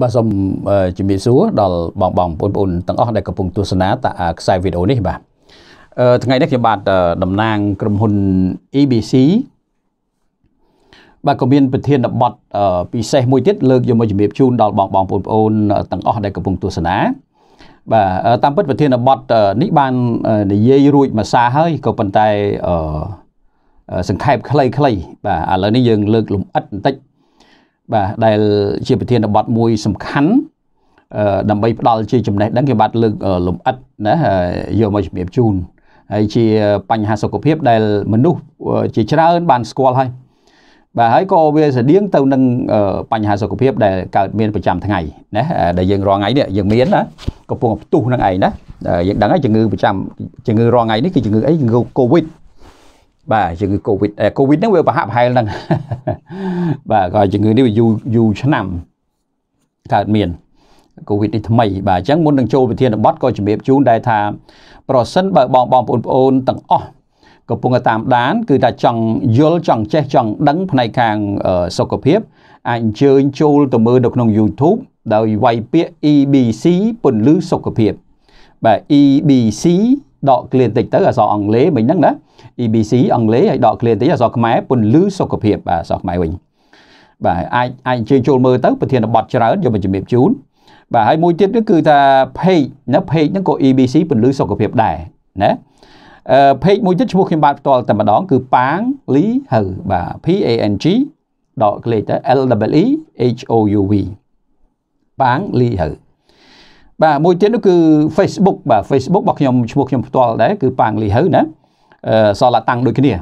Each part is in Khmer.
បាទសូមជំរាបសួរដល់បងបងបងប្អូនទាំងអស់ដែលកំពុងទស្សនាតាខ្សែវីដេអូនេះបាទថ្ងៃនេះខ្ញុំបាទតំណាង ក្រុមហ៊ុន EBC បាទក៏មានប្រធានបទពិសេសមួយទៀតលើកយកមកជំរាបជូនដល់បងបងបងប្អូនទាំងអស់ដែលកំពុងទស្សនា បាទតាមពិតប្រធានបទនេះបាននិយាយរួចមួយសារហើយក៏ប៉ុន្តែសង្ខេបខ្លីៗបាទឥឡូវនេះយើងលើកលំអិតបន្តិចបាទដែលជាប្រធានបទមួយសំខាន់ដើម្បីផ្ដល់ជាចំណេះដឹងគេបាទលើកលំអិតណាយកមកជំរាបជូនហើយជាបញ្ហាសុខភាពដែលមនុស្សជាច្រើនបានស្គាល់ហើយបាទហើយក៏វាស្តៀងទៅនឹងបញ្ហាសុខភាពដែលកើតមានប្រចាំថ្ងៃណាដែលយើងរាល់ថ្ងៃនេះយើងមានណាកំពុងផ្ទុះនឹងឯងណាយើងដឹងហើយជំងឺប្រចាំជំងឺរាល់ថ្ងៃនេះគឺជំងឺអីជំងឺ Covid បាទជំងឺ Covid Covid ហ្នឹងវាប្រហាក់ប្រហែលហ្នឹងបាទក៏ជំងឺនេះវាយូរយូរឆ្នាំកើតមាន Covid នេះថ្មីបាទអញ្ចឹងមុននឹងចូលវិធានបត់ក៏ជំរាបជូនដែរថា ប្រសិនបើបងបងប្អូនប្អូនទាំងអស់កំពុងតែតាមដាន គឺថាចង់យល់ចង់ចេះចង់ដឹង ផ្នែកខាងសុខភាពអាចអញ្ជើញចូលទៅមើលនៅក្នុង YouTube ដោយវាយពាក្យ EBC ពន្លឺសុខភាពបាទ EBC ដកឃ្លាបន្តិចទៅអក្សរអង់គ្លេសមិញហ្នឹងណា EBC អង់គ្លេសហើយដកឃ្លាបន្តិចអក្សរខ្មែរពន្លឺសុខភាពបាទអក្សរខ្មែរវិញបាទអាចអាចអញ្ជើញចូលមើលទៅប្រធានបទច្រើនយកមកជំរាបជូនបាទហើយមួយទៀតគឺថា page ណា page ហ្នឹងក៏ EBC ពន្លឺសុខភាពដែរណាអឺ page មួយទៀតឈ្មោះខ្ញុំបាទផ្ទាល់តែម្ដងគឺប៉ាងលីហៅបាទ P A N G ដកឃ្លេទៅ L W E H O U V ប៉ាងលីហៅបាទមួយទៀតនោះគឺ Facebook បាទ Facebook របស់ខ្ញុំឈ្មោះខ្ញុំផ្ទាល់ដែរគឺប៉ាងលីហៅណាអឺសឡាតាំងដូចគ្នា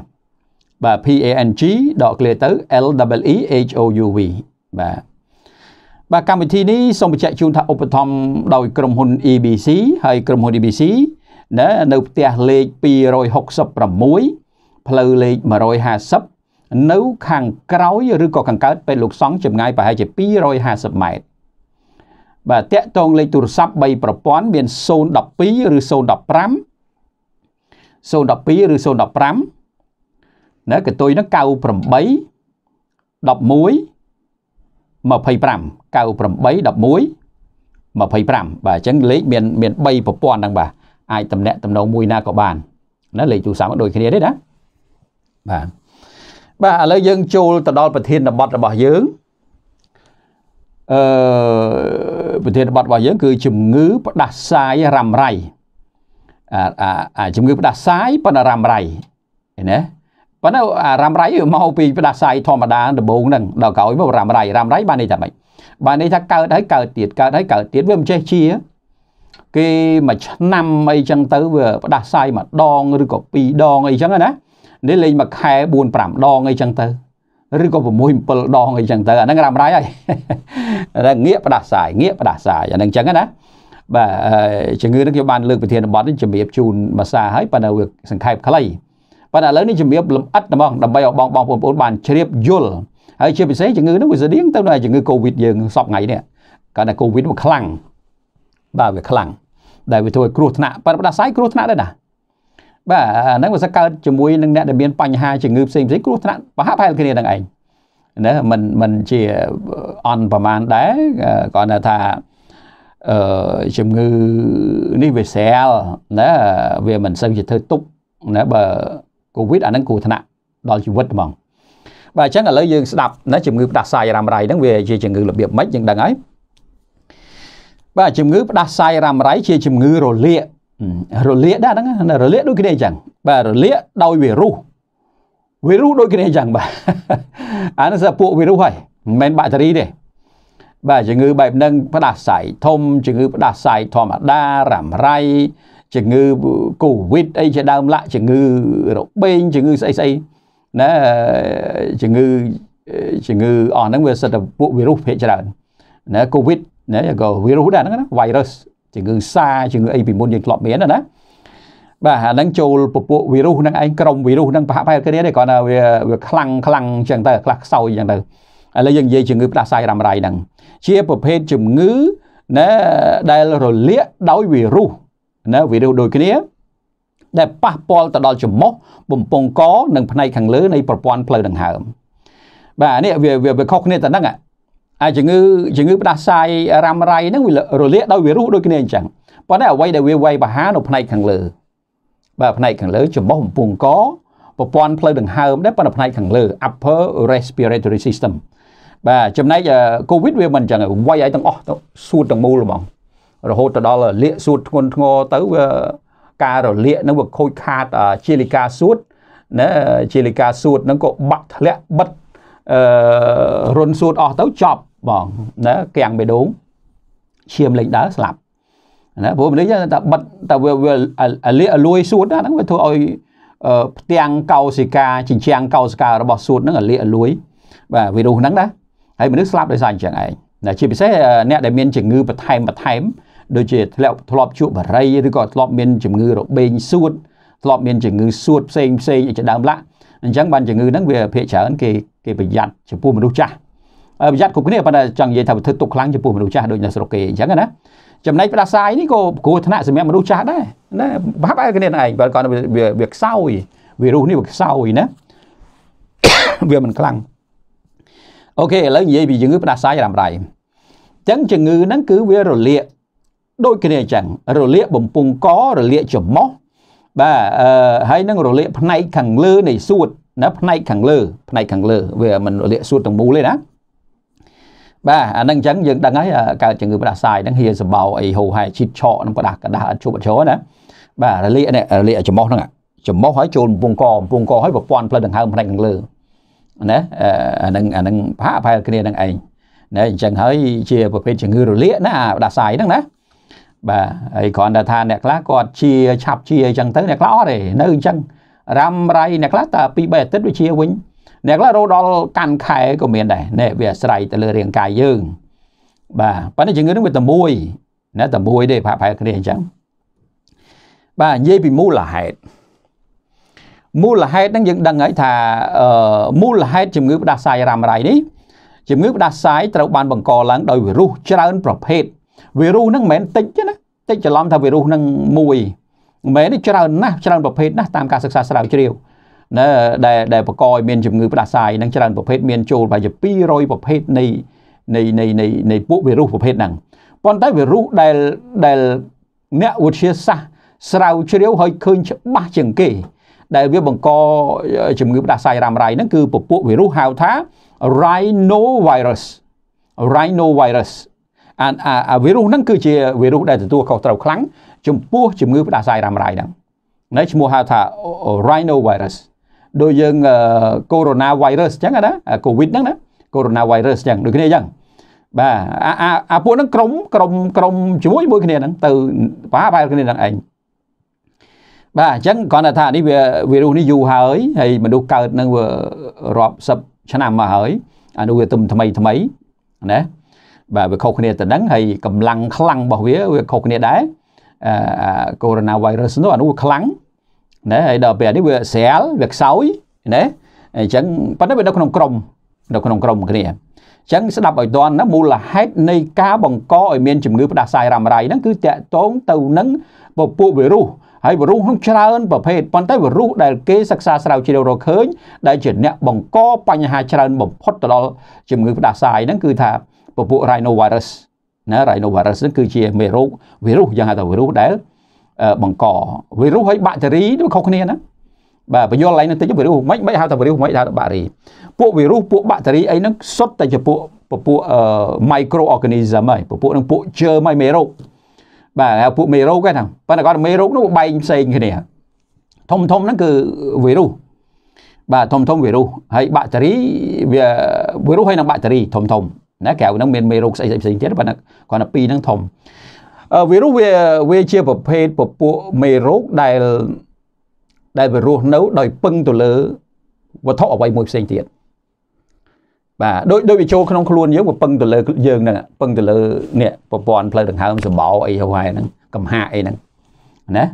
បាទ P A N G ដកគ្នាទៅ L W E H O U V បាទបាទកម្មវិធីនេះសូមបញ្ជាក់ជូនថាឧបត្ថម្ភដោយ ក្រុមហ៊ុន EBC ហើយក្រុមហ៊ុន EBC ណានៅផ្ទះលេខ266ផ្លូវលេខ150នៅ ខាងក្រោយឬក៏ខាងកើតពេលលោកសង់ចម្ងាយប្រហែលជា250ម៉ែត្របាទតាក់ទងលេខទូរស័ព្ទ3ប្រព័ន្ធមាន012ឬ015 012ឬ015ណាកតុយនឹង98 11 25 98 11 25បាទអញ្ចឹងលេខមានមាន3ប្រព័ន្ធហ្នឹងបាទអាចតំណាក់តំណងមួយណាក៏បានណាលេខទូរស័ព្ទដូចគ្នាទេណាបាទបាទឥឡូវយើងចូលទៅដល់ប្រធានបទរបស់យើងអឺប្រធានបទរបស់យើងគឺជំងឺផ្ដាសាយរ៉ាំរៃអាជំងឺផ្ដាសាយប៉ុន្តែរ៉ាំរៃណាប៉ុន្តែរ៉ាំរៃមកពីផ្ដាសាយធម្មតាដំបូងហ្នឹងដល់ក្រោយមករ៉ាំរៃរ៉ាំរៃបានន័យថាម៉េចបានន័យថាកើតហើយកើតទៀតកើតហើយកើតទៀតវាមិនចេះជា គេមួយឆ្នាំអីចឹងទៅវាផ្ដាសាយម្ដងឬក៏ពីរដងអីចឹងណា នេះលេងមួយខែ4 5ដងអីចឹងទៅឬក៏6 7ដងអីចឹងទៅអាហ្នឹងរ៉ាំរ៉ៃហើយហ្នឹងងាកផ្ដាសាយងាកផ្ដាសាយអាហ្នឹងចឹងណាបាទជំងឺនេះខ្ញុំបានលើកប្រធានបទនេះជំរាប ជូនភាសាហើយប៉ុន្តែវាសង្ខេបខ្លីប៉ុន្តែឥឡូវនេះជំរាបលម្អិតហ្មងដើម្បីឲ្យបងបងប្អូនបានជ្រាបយល់ហើយជាពិសេសជំងឺនេះវាស្តៀងទៅនឹងជំងឺ Covid យើងសពថ្ងៃនេះកាលណា Covid វាខ្លាំងបាទវាខ្លាំងដែលវាធ្វើឲ្យ គ្រោះថ្នាក់ប៉ុន្តែផ្ដាសាយគ្រោះថ្នាក់ដែរណាបាទអាហ្នឹងវាសកើតជាមួយនឹងអ្នកដែលមានបញ្ហាជំងឺផ្សេងផ្សេងគ្រោះថ្នាក់ប្រហាក់ប្រហែលគ្នានឹងឯងណាมันมันជាអន់ប្រមាណដែរគាត់ថាអឺជំងឺនេះវាស្រាលណាវាមិនសូវជាធ្វើទុកណាបើកូវីដអាហ្នឹងគ្រោះថ្នាក់ដល់ជីវិតហ្មងបាទអញ្ចឹងឥឡូវយើងស្ដាប់ណាជំងឺផ្ដាសាយរ៉ាំរ៉ៃហ្នឹងវាជាជំងឺរបៀបម៉េចយើងដឹងហើយបាទជំងឺផ្ដាសាយរ៉ាំរ៉ៃជាជំងឺរលាករលាកដែរហ្នឹងរលាកដូចគ្នាអញ្ចឹងបាទរលាកដោយវីរុសវីរុសដូចគ្នាអញ្ចឹងបាទអានេះសាពួកវីរុសហើយមិនមែនបាក់តេរីទេបាទជំងឺបែបហ្នឹងផ្ដាសាយធំជំងឺ ផ្ដាសាយធម្មតារ៉ាំរ៉ៃជំងឺកូវីដអីជាដើមឡាក់ជំងឺរបេងជំងឺស្អីស្អីណាជំងឺជំងឺអស់ហ្នឹងវាសិតតែពួកវីរុសភាគច្រើនណាកូវីដណាក៏វីរុសដែរហ្នឹងណាវ៉ៃរុសជំងឺសាជំងឺអីពីមុនយើងធ្លាប់មានណាបាទអាហ្នឹងចូលពពួកវីរុសហ្នឹងឯងក្រុមវីរុសហ្នឹងប្រហាក់ប្រហែលគ្នាទេគ្រាន់តែវាវា ខ្លាំងខ្លាំងអញ្ចឹងទៅខ្លះខ្សោយអញ្ចឹងទៅឥឡូវយើងនិយាយជំងឺផ្ដាសាយរ៉ាំរ៉ៃហ្នឹងជាប្រភេទជំងឺណាដែលរលាកដោយវីរុសណាវីរុសដូចគ្នាដែលប៉ះពាល់ទៅដល់ច្រមុះបំពង់កនិងផ្នែកខាងលើ នៃប្រព័ន្ធផ្លូវដង្ហើមបាទនេះវាវាខុសគ្នាទៅហ្នឹងអាជំងឺជំងឺផ្ដាសាយរ៉ាំរ៉ៃហ្នឹងវារលាកដោយវីរុសដូចគ្នាអញ្ចឹងប៉ុន្តែអ្វីដែលវាវាយប្រហារនៅផ្នែកខាងលើបាទផ្នែកខាងលើចំមុះបំពង់កប្រព័ន្ធផ្លូវដង្ហើមដែរប៉ុន្តែផ្នែកខាងលើ upper respiratory system បាទចំណែក covid វាមិនអញ្ចឹងវាយឲ្យទាំងអស់ទៅសួតទាំងមូលហ្មងរហូតទៅដល់លាកសួតធ្ងន់ធ្ងរទៅវាការរលាកនឹងវាខូចខាតជាលិកាសួតណាជាលិកាសួតនឹងក៏បាក់ធ្លាក់បិទអឺរុនសួតអស់ទៅចប់បងណាកៀងបេះដូងឈាមលេងដើរស្លាប់ណាព្រោះមនុស្សតែបិទតែវាវាលួយសួតហ្នឹងវាធ្វើឲ្យផ្ទាំងកោសិកាចិញ្ចាំងកោសិការបស់សួតហ្នឹងលាកលួយបាទវីរុសហ្នឹងណាហើយមនុស្សស្លាប់ដោយសារអញ្ចឹងឯងណាជាពិសេសអ្នកដែលមានជំងឺបន្ថែមបន្ថែម ដូចជាធ្លាក់ធ្លាប់ជក់បារីឬក៏ធ្លាប់មានជំងឺរបេងសួតធ្លាប់មានជំងឺសួតផ្សេងផ្សេងជាដើមឡាក់អញ្ចឹងបានជំងឺហ្នឹងវា ភាគច្រើនគេគេប្រយ័ត្នចំពោះមនុស្សចាស់ប្រយ័ត្នគ្រប់គ្នាប៉ុន្តែចង់និយាយថាវាធ្វើទុកខ្លាំងចំពោះមនុស្សចាស់ដូចនៅស្រុកគេអញ្ចឹងណាចំណែកផ្ដាសាយនេះក៏គ្រោះថ្នាក់សម្រាប់មនុស្សចាស់ដែរណាប្រហែលគ្នាឯងបើគាត់វាខ្សោយវីរុសនេះវាខ្សោយណាវាមិនខ្លាំងអូខេឥឡូវនិយាយពីជំងឺផ្ដាសាយរ៉ាំរ៉ៃអញ្ចឹងជំងឺហ្នឹងគឺវារលាកដូចគ្នាអញ្ចឹងរលាកបំពង់ករលាកច្រមុះបាទអឺហើយនឹងរលាកផ្នែកខាងលើនៃសួតណាផ្នែកខាងលើផ្នែកខាងលើ វាមិនរលាក សួតទាំងមូលទេណាបាទអានឹងអញ្ចឹងយើងដឹងហើយកើតជំងឺផ្ដាសាយហ្នឹងហៀសបោអីហូហែឈិតឆក់នឹងផ្ដាសកដាស់អត់ជប់អត់ជ្រោណាបាទរលាកនេះរលាកច្រមុះហ្នឹងច្រមុះហើយចូលកំពង់កកំពង់កហើយប្រព័ន្ធផ្លិតដង្ហើមផ្នែកខាងលើណាអានឹងអានឹងប្រហាក់ប្រហែលគ្នានឹងឯងណាអញ្ចឹងហើយជាប្រភេទជំងឺរលាកណាផ្ដាសាយហ្នឹងណាបាទហើយគ្រាន់តែថាអ្នកខ្លះគាត់ជាឆាប់ជាអញ្ចឹងទៅអ្នកខ្លះអត់ទេនៅអញ្ចឹងរ៉ាំរៃអ្នកខ្លះតើពីរបីអាទិត្យវាជាវិញអ្នកខ្លះរហូតដល់កាន់ខែក៏មានដែរនេះវាអាស្រ័យទៅលើរាងកាយយើង បាទប៉ុន្តែជំងឺនឹងវាតែមួយណាតែមួយទេប្រហែលគ្នាអញ្ចឹងបាទនិយាយពីមូលហេតុមូលហេតុហ្នឹងយើងដឹងហើយថាមូលហេតុជំងឺផ្ដាសាយរ៉ាំរ៉ៃនេះជំងឺផ្ដាសាយត្រូវបានបង្កឡើងដោយវីរុសច្រើនប្រភេទវីរុសហ្នឹងមិនមែនតិចទេណាតិចច្រឡំថាវីរុសហ្នឹងមួយមិនមែនទេច្រើនណាស់ច្រើនប្រភេទណាស់តាមការសិក្សាស្រាវជ្រាវណាដែលដែលបង្កឲ្យមានជំងឺផ្ដាសាយនឹងច្រើនប្រភេទមានចូលប្រហែលជា200ប្រភេទនៃនៃនៃនៃនៃពួកវីរុសប្រភេទហ្នឹងប៉ុន្តែវីរុសដែលដែលអ្នកវិទ្យាសាស្ត្រស្រាវជ្រាវហើយឃើញច្បាស់ជាងគេ ដែលវាបង្កជំងឺផ្ដាសាយរ៉ាំរ៉ៃហ្នឹងគឺពពួកវីរុសហៅថា rhinovirus rhinovirus អាអាវីរុសហ្នឹងគឺជាវីរុសដែលទទួលខុសត្រូវខ្លាំងចំពោះជំងឺផ្ដាសាយរ៉ាំរ៉ៃហ្នឹងណាឈ្មោះហៅថា rhinovirus ដូចយើងកូវីដ virus អញ្ចឹងណាកូវីដហ្នឹងណាកូវីដ virus អញ្ចឹងដូចគ្នាអញ្ចឹងបាទអាអាពួកហ្នឹងក្រុមក្រុមក្រុមជាមួយមួយគ្នាហ្នឹងទៅប្រហែលបែបគ្នាហ្នឹងឯងបាទអញ្ចឹងគាត់ថានេះវាវីរុសនេះយូរហើយហើយមនុស្សកើតនឹងវារាប់សិបឆ្នាំមកហើយអានោះវាទំថ្មីថ្មីណាបាទវាខុសគ្នាទៅនឹងហើយកម្លាំងខ្លាំងរបស់វាវាខុសគ្នាដែរអាកូវីដ virus នោះអានោះវាខ្លាំងណាហើយដល់ពេលនេះវាស្រាលវាខ្សោយណាអញ្ចឹងប៉ុន្តែវានៅក្នុងក្រមនៅក្នុងក្រមគ្នាអញ្ចឹងស្ដាប់ឲ្យតន់ណាមូលហេតុនៃការបង្កឲ្យមានជំងឺផ្ដាសាយរ៉ាំរ៉ៃហ្នឹងគឺតាក់ទងទៅនឹងពពួកវីរុសហើយវីរុសហ្នឹងច្រើនប្រភេទប៉ុន្តែវីរុសដែលគេសិក្សាស្រាវជ្រាវរកឃើញដែលជាអ្នកបង្កបញ្ហាច្រើនបំផុតទៅដល់ជំងឺ ផ្ដាសាយហ្នឹងគឺថាពពួក rhinovirus ណា rhinovirus ហ្នឹងគឺជាមេរោគវីរុសយ៉ាងហៅថាវីរុសដែលបង្កវីរុសហើយបាក់តេរីដូចខុសគ្នាណាបាទបញ្យល់ឡើងនឹងតិចវីរុសមិនមិនហៅថាវីរុសមិនហៅថាបាក់តេរីពួកវីរុសពួកបាក់តេរីអីហ្នឹងសុទ្ធតែជាពួកពពួក microorganism ហើយពពួកនឹងពួក germ ហើយមេរោគបាទហើយពួកមេរោគហ្នឹងប៉ុន្តែគាត់មេរោគនោះបែកផ្សេងគ្នា ធំធំហ្នឹងគឺវីរុសបាទធំធំវីរុសហើយបាក់តេរីវាវីរុសហើយនឹងបាក់តេរីធំធំណាក្រៅហ្នឹងមានមេរោគស្អីផ្សេងទៀតប៉ុន្តែគាត់តែពីរហ្នឹងធំវីរុសវាវាជាប្រភេទពពួកមេរោគដែលដែលវារស់នៅដោយពឹងទៅលើវត្ថុអ្វីមួយផ្សេងទៀតបាទដូចដូចវាចូលក្នុងខ្លួនយើងវាពឹងទៅលើយើងហ្នឹងពឹងទៅលើនេះប្រព័ន្ធផ្លូវដង្ហើមសម្បោអីហោហើយហ្នឹងកំហាអីហ្នឹងណា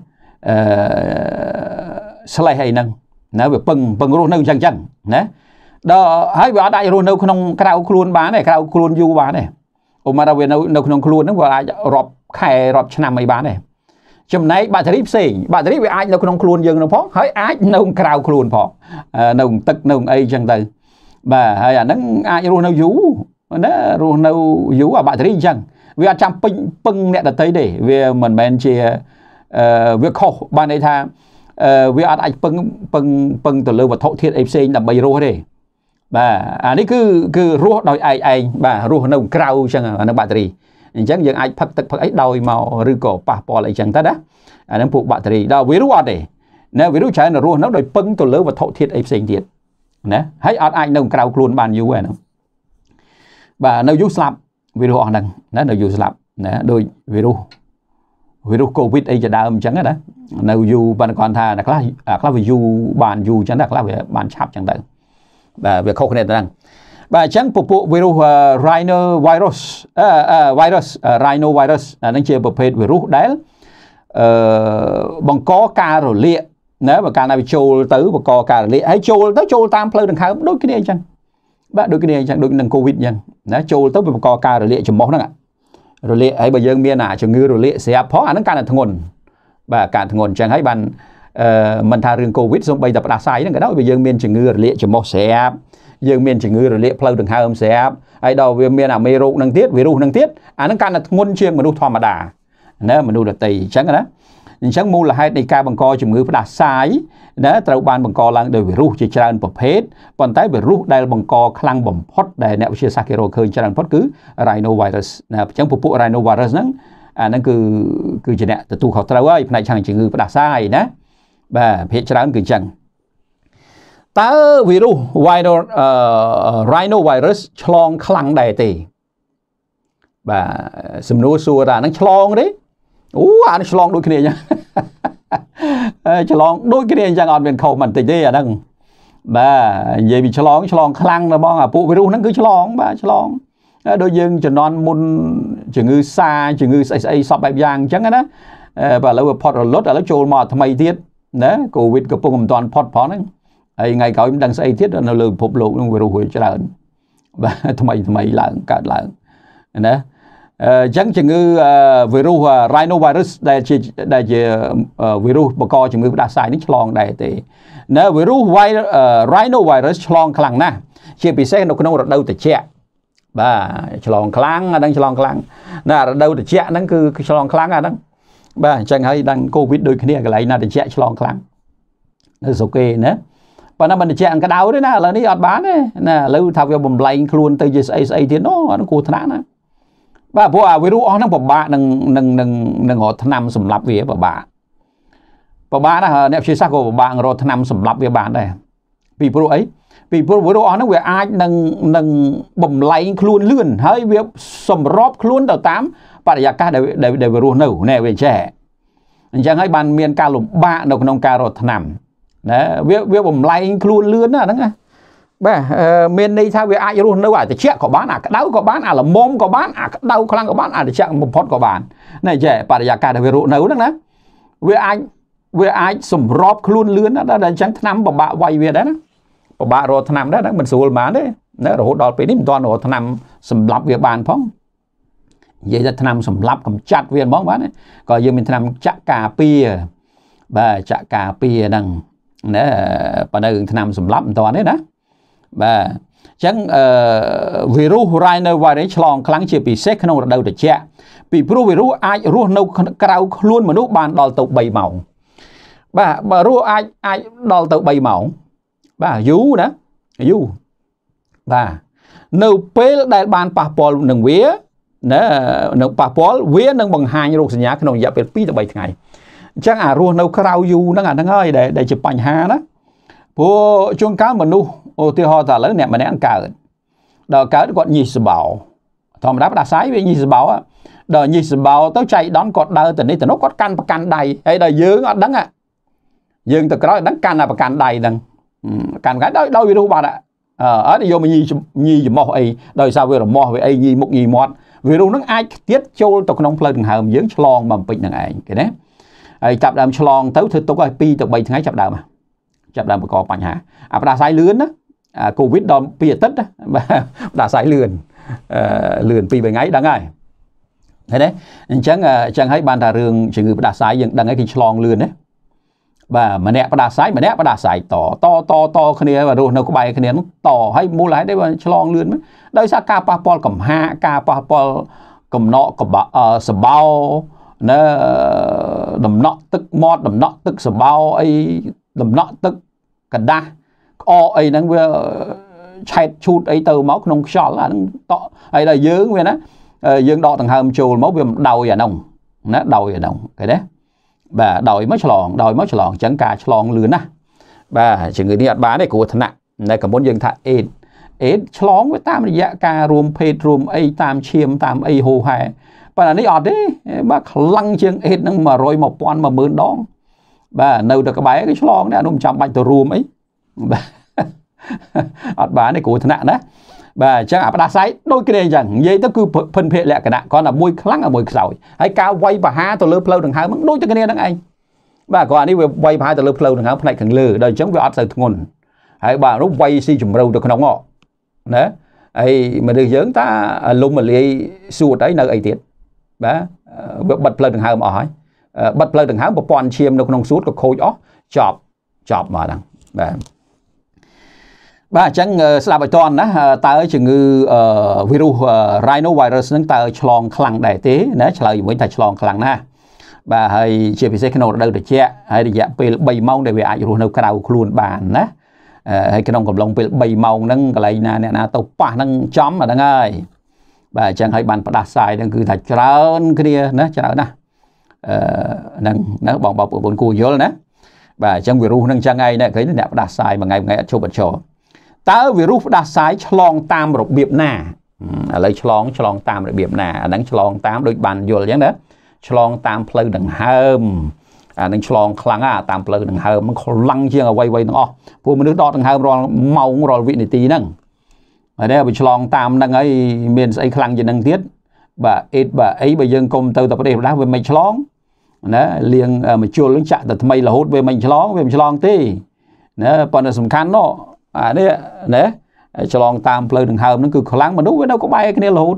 អឺស្លេះអីហ្នឹងណាវាពឹងពឹងរស់នៅអញ្ចឹងអញ្ចឹងណាដល់ហើយវាអាចរស់នៅក្នុងក្រៅខ្លួនបានទេក្រៅខ្លួនយូរបានទេអូម៉ារ៉ាវានៅនៅក្នុងខ្លួនហ្នឹងវាអាចរាប់ខែរាប់ឆ្នាំអីបានទេចំណែកបាក់តេរីផ្សេងបាក់តេរីវាអាចនៅក្នុងខ្លួនយើងនឹងផងហើយអាចនៅក្រៅខ្លួនផងនៅទឹកនៅអីចឹងទៅបាទហើយអាហ្នឹងអាចរស់នៅយូរណារស់នៅយូរអាបាក់តេរីចឹងវាអាចចាំពេញពឹងអ្នកដតីទេវាមិនមែនជាវាខុសបានន័យថាវាអាចអាចពឹងពឹងពឹងទៅលើវត្ថុធាតុអីផ្សេងដើម្បីរស់ទេបាទអានេះគឺគឺរស់ដោយឯងឯងបាទរស់នៅក្រៅចឹងអានឹងបាក់តេរីអញ្ចឹងយើងអាចផឹកទឹកផឹកអីដោយមកឬក៏ប៉ះពាល់អីចឹងទៅណាអានឹងពួកបាក់តេរីដល់វីរុសអត់ទេណាវីរុសច្រើនរស់នៅដោយពឹងទៅលើវត្ថុធាតុអីផ្សេងទៀតណាហើយអត់អាចនៅក្រៅខ្លួនបានយូរអានោះបាទនៅយូរស្លាប់វីរុសអស់ហ្នឹងណានៅយូរស្លាប់ណាដោយវីរុសវីរុសកូវីដអីជាដើមអញ្ចឹងណានៅយូរប៉ុន្តែគាត់ថាខ្លះខ្លះវាយូរបានយូរអញ្ចឹងណាខ្លះវាបានឆាប់អញ្ចឹងទៅបាទវាខុសគ្នាទៅហ្នឹងបាទអញ្ចឹងពពួកវីរុស rhino virus virus rhino virus អានឹងជាប្រភេទវីរុសដែលអឺបង្កការរលាកណាបើកាលណាវាចូលទៅបង្កការរលាកហើយចូលទៅចូលតាមផ្លូវដង្ហើមដូចគ្នាអញ្ចឹងបាទដូចគ្នាអញ្ចឹងដូចនឹង covid អញ្ចឹងណាចូលទៅវាបង្កការរលាកច្រមុះហ្នឹងរលាកហើយបើយើងមានអាជំងឺរលាកស្រាប់ផងអាហ្នឹងកាន់តែធ្ងន់បាទការធ្ងន់អញ្ចឹងហើយបានអឺមិនថារឿង covid សូម្បីតែផ្ដាសាយហ្នឹងក៏ដោយបើយើងមានជំងឺរលាកច្រមុះស្រាប់យើងមានជំងឺរលាកផ្លូវដង្ហើមស្រាប់ហើយដល់វាមានអាមេរោគនឹងទៀតវីរុសនឹងទៀតអានឹងកាន់តែធ្ងន់ជាងមនុស្សធម្មតាណាមនុស្សដតីអញ្ចឹងណាអញ្ចឹងមូលហេតុនៃការបង្កជំងឺ ផ្ដាសាយណាត្រូវបានបង្កឡើងដោយវីរុសជាច្រើនប្រភេទប៉ុន្តែវីរុសដែលបង្កខ្លាំងបំផុតដែលអ្នកវិទ្យាសាស្ត្រគេរកឃើញច្រើនបំផុតគឺ rhinovirus ណាអញ្ចឹងពពួក rhinovirus ហ្នឹងអាហ្នឹងគឺគឺជាអ្នកទទួលខុសត្រូវហើយផ្នែកខាងជំងឺផ្ដាសាយណាបាទភាគច្រើនគឺអញ្ចឹងតើវីរុស viral rhinovirus ឆ្លងខ្លាំងដែរទេ បាទសំណួរសួរថាហ្នឹងឆ្លងទេអូអានេះឆ្លងដូចគ្នាអញ្ចឹងឆ្លងដូចគ្នាអញ្ចឹងអត់មានខុសមិនតិចទេអាហ្នឹងបាទនិយាយពីឆ្លងឆ្លងខ្លាំងណាស់បងអាពួកវីរុសហ្នឹងគឺឆ្លងបាទឆ្លង ដូចយើងជំនាន់មុនជំងឺសាជំងឺស្អីស្អីសពបែបយ៉ាងអញ្ចឹងណាបាទឥឡូវវាផុតរលត់ឥឡូវចូលមកថ្មីទៀតណាកូវីដកំពុងមិនតាន់ផុតផងហ្នឹងហើយថ្ងៃក្រោយមិនដឹងស្អីទៀតនៅលើពិភពលោកនឹងវារុះវាច្រើនបាទថ្មីថ្មីឡើងកើតឡើងណាអញ្ចឹងជំងឺវីរុស rhinovirus ដែលជាដែលជាវីរុសបង្កជំងឺផ្ដាសាយនេះឆ្លងដែរទេនៅវីរុស rhinovirus ឆ្លងខ្លាំងណាស់ជាពិសេសនៅក្នុងរដូវត្រជាក់បាទឆ្លងខ្លាំងអាហ្នឹងឆ្លងខ្លាំងណារដូវត្រជាក់ហ្នឹងគឺឆ្លងខ្លាំងអាហ្នឹងបាទអញ្ចឹងហើយដល់ covid ដូចគ្នាកន្លែងណាត្រជាក់ឆ្លងខ្លាំងនៅស្រុកគេណាប៉ុន្តែមិនជាអង្កដៅទេណាឥឡូវនេះអត់បានទេណាឥឡូវថាវា បំលែងខ្លួនទៅជាស្អីស្អីទៀតនោះអត់គ្រោះថ្នាក់ណាបាទព្រោះអាវីរុសអស់ហ្នឹងពិបាកនឹងនឹងនឹងនឹងរត់ឆ្នាំសម្រាប់វាពិបាកពិបាកណាអ្នកវិទ្យាសាស្ត្រក៏ពិបាករត់ឆ្នាំសម្រាប់វាបានដែរពីព្រោះអីពីព្រោះវីរុសអស់ហ្នឹងវាអាចនឹងនឹងបំលែងខ្លួនលឿនហើយវា សម្របខ្លួនទៅតាមបរិយាកាសដែលដែលវីរុសនៅណែវាចេះអញ្ចឹងហើយបានមានការលំបាកនៅក្នុងការរត់ឆ្នាំណាវាវាបំលែងខ្លួនលឿនណាហ្នឹងណាបាទមានន័យថាវាអាចរស់នៅអាត្រជាក់ក៏បានអាក្តៅក៏បានអាល្មមក៏បានអាក្តៅខ្លាំងក៏បានអាត្រជាក់បំផុតក៏បានណែចេះបរិយាកាសដែលវារស់នៅហ្នឹងណាវាអាចវាអាចសម្របខ្លួនលឿនណាដល់អញ្ចឹងឆ្នាំពិបាកវាយវាដែរណាពិបាករកឆ្នាំដែរហ្នឹងមិនស្រួលបានទេណារហូតដល់ពេលនេះមិនទាន់រកឆ្នាំសម្លាប់វាបានផងនិយាយថាឆ្នាំសម្លាប់កំចាត់វាហ្មងបាទក៏យើងមានឆ្នាំចាក់ការពារបាទចាក់ការពារហ្នឹងណាបើនៅឆ្នាំសម្លាប់មិនតាន់ទេណាបាទអញ្ចឹងអឺវីរុស Rhino virus ឆ្លងខ្លាំងជាពិសេសក្នុងរដូវត្រជាក់ពីព្រោះវីរុសអាចរស់នៅក្រៅខ្លួនមនុស្សបានដល់ទៅ3ម៉ោងបាទបើរស់អាចអាចដល់ទៅ3ម៉ោងបាទយូរណាយូរបាទនៅពេលដែលបានប៉ះពាល់នឹងវាណានៅប៉ះពាល់វានឹងបង្ហាញរោគសញ្ញាក្នុងរយៈពេល2ទៅ3ថ្ងៃអញ្ចឹងអារស់នៅក្រៅយូរហ្នឹងអាហ្នឹងហើយដែលជាបញ្ហាណាព្រោះជួនកាលមនុស្សឧទាហរណ៍ថាឥឡូវអ្នកម្នាក់កើតដល់កើតគាត់ញីសបោធម្មតាផ្ដាសាយវាញីសបោដល់ញីសបោទៅចៃដនគាត់ដើរទៅនេះទៅនោះគាត់កាន់ប្រកាន់ដៃហើយដល់យើងអត់ដឹងយើងទៅក្រោយដឹងកាន់តែប្រកាន់ដៃហ្នឹងកាន់កាន់ដោយដោយវារស់បាត់អត់យកមកញីញីចំោះអីដោយសារវារមាស់វាអីញីមុខញីមាត់វីរុសនឹងអាចខ្ទាតចូលទៅក្នុងផ្លូវដង្ហើមយើងឆ្លងមកពេចនឹងឯងគេណាហើយចាប់ដើមឆ្លងទៅធ្វើទុកឲ្យ2ទៅ3ថ្ងៃចាប់ដើមចាប់ដើមបង្កបញ្ហាអាផ្ដាសាយលឿនណាអាកូវីដដល់2អាទិត្យផ្ដាសាយលឿនលឿន2 3ថ្ងៃដឹងហើយឃើញទេអញ្ចឹងអញ្ចឹងហើយបានថារឿងជំងឺផ្ដាសាយយើងដឹងហើយគេឆ្លងលឿនណាបាទម្នាក់ផ្ដាសាយម្នាក់ផ្ដាសាយតតតតគ្នារស់នៅក្បែរគ្នានោះតហើយមូលហេតុអីបានឆ្លងលឿនមកដោយសារការប៉ះពាល់កំហាការប៉ះពាល់កំណកកបសបោណាដំណក់ទឹកមាត់ដំណក់ទឹកសបោអីដំណក់ទឹកกระដាស់ក្អអីហ្នឹងវាឆែតឈូតអីទៅមកក្នុងខ្យល់អាហ្នឹងតក់ហើយដល់យើងវាណាយើងដកដង្ហើមចូលមកវាមិនដោយអាហ្នឹងណាដោយអាហ្នឹងឃើញទេបាទដោយមកឆ្លងដោយមកឆ្លងអញ្ចឹងការឆ្លងលឿនណាបាទជំងឺនេះអត់បានទេគ្រោះថ្នាក់នៅកមុនយើងថាអេដអេដឆ្លងវាតាមរយៈការរួមភេទរួមអីតាមឈាមតាមអីហូហែប៉ុន្តែនេះអត់ទេបាទខ្លាំងជាងអេតនឹង100 1000 10000ដងបាទនៅតែក្បែរគេឆ្លងនេះអនុមិនចាំបាច់ទៅរួមអីបាទអត់បានទេគ្រូថ្នាក់ណាបាទអញ្ចឹងអាផ្ដាសាយដូចគ្នាអញ្ចឹងនិយាយទៅគឺភិនភាគលក្ខណៈគ្រាន់តែមួយខ្លាំងមួយខ្សោយហើយការវាយប្រហារទៅលើផ្លូវដង្ហើមហ្នឹងដូចតែគ្នាហ្នឹងឯងបាទគ្រាន់នេះវាវាយប្រហារទៅលើផ្លូវដង្ហើមផ្នែកខាងលើដល់អញ្ចឹងវាអត់សូវធ្ងន់ហើយបាទនោះវាយស៊ីជំរៅទៅក្នុងហ៎ណាហើយមនុស្សយើងតាលំលាយសួតអីនៅអីទៀតបាទវាបិទផ្លូវដង្ហើមអស់ហើយបិទផ្លូវដង្ហើមប្រព័ន្ធឈាមនៅក្នុងសួតក៏ខូចអស់ចប់ចប់មកហ្នឹងបាទបាទអញ្ចឹងស្ដាប់ឲ្យតន់ណាតើជំងឺវីរុស rhinovirus ហ្នឹងតើឆ្លងខ្លាំងដែរទេណាឆ្លើយវិញថាឆ្លងខ្លាំងណាស់បាទហើយជាពិសេសក្នុងរដូវត្រជាក់ហើយរយៈពេល3ម៉ោងដែលវាអាចរស់នៅក្រៅខ្លួនបានណាហើយក្នុងកំឡុងពេល3ម៉ោងហ្នឹងកន្លែងណាអ្នកណាទៅប៉ះហ្នឹងចំអាហ្នឹងហើយបាទអញ្ចឹងហើយបានផ្ដាសាយនឹងគឺថាច្រើនគ្នាណាច្រើនណាស់អឺនឹងណាបងបងប្រពន្ធគួរយល់ណា បាទអញ្ចឹងវីរុសនឹងអញ្ចឹងឯងណាឃើញអ្នកផ្ដាសាយមួយថ្ងៃមួយថ្ងៃអត់ឈប់អត់ឈរតើវីរុសផ្ដាសាយឆ្លងតាមរបៀបណាឥឡូវឆ្លងឆ្លងតាមរបៀបណាអាហ្នឹងឆ្លង តាមដូចបានយល់អញ្ចឹងណាឆ្លងតាមផ្លូវដង្ហើមអានឹងឆ្លងខ្លាំងណាតាមផ្លូវដង្ហើម ខ្លាំងជាងអ្វីៗទាំងអស់ព្រោះមនុស្សដកដង្ហើមរាល់ម៉ោងរាល់វិនាទីហ្នឹងបាទតែបើឆ្លងតាមនឹងហើយមានស្អីខ្លាំងជាងនឹងទៀតបាទអេតបាទអីបើយើងគុំទៅតែប្រទេសប្រដាស់វាមិនឆ្លងណាលៀងមជុលនឹងចាក់តែថ្មីរហូត វាមិនឆ្លងវាមិនឆ្លងទេណាប៉ុន្តែសំខាន់ណោះអានេះណាឆ្លងតាមផ្លូវដង្ហើមហ្នឹងគឺខ្លាំងមនុស្សវានៅក្បែរគ្នារហូត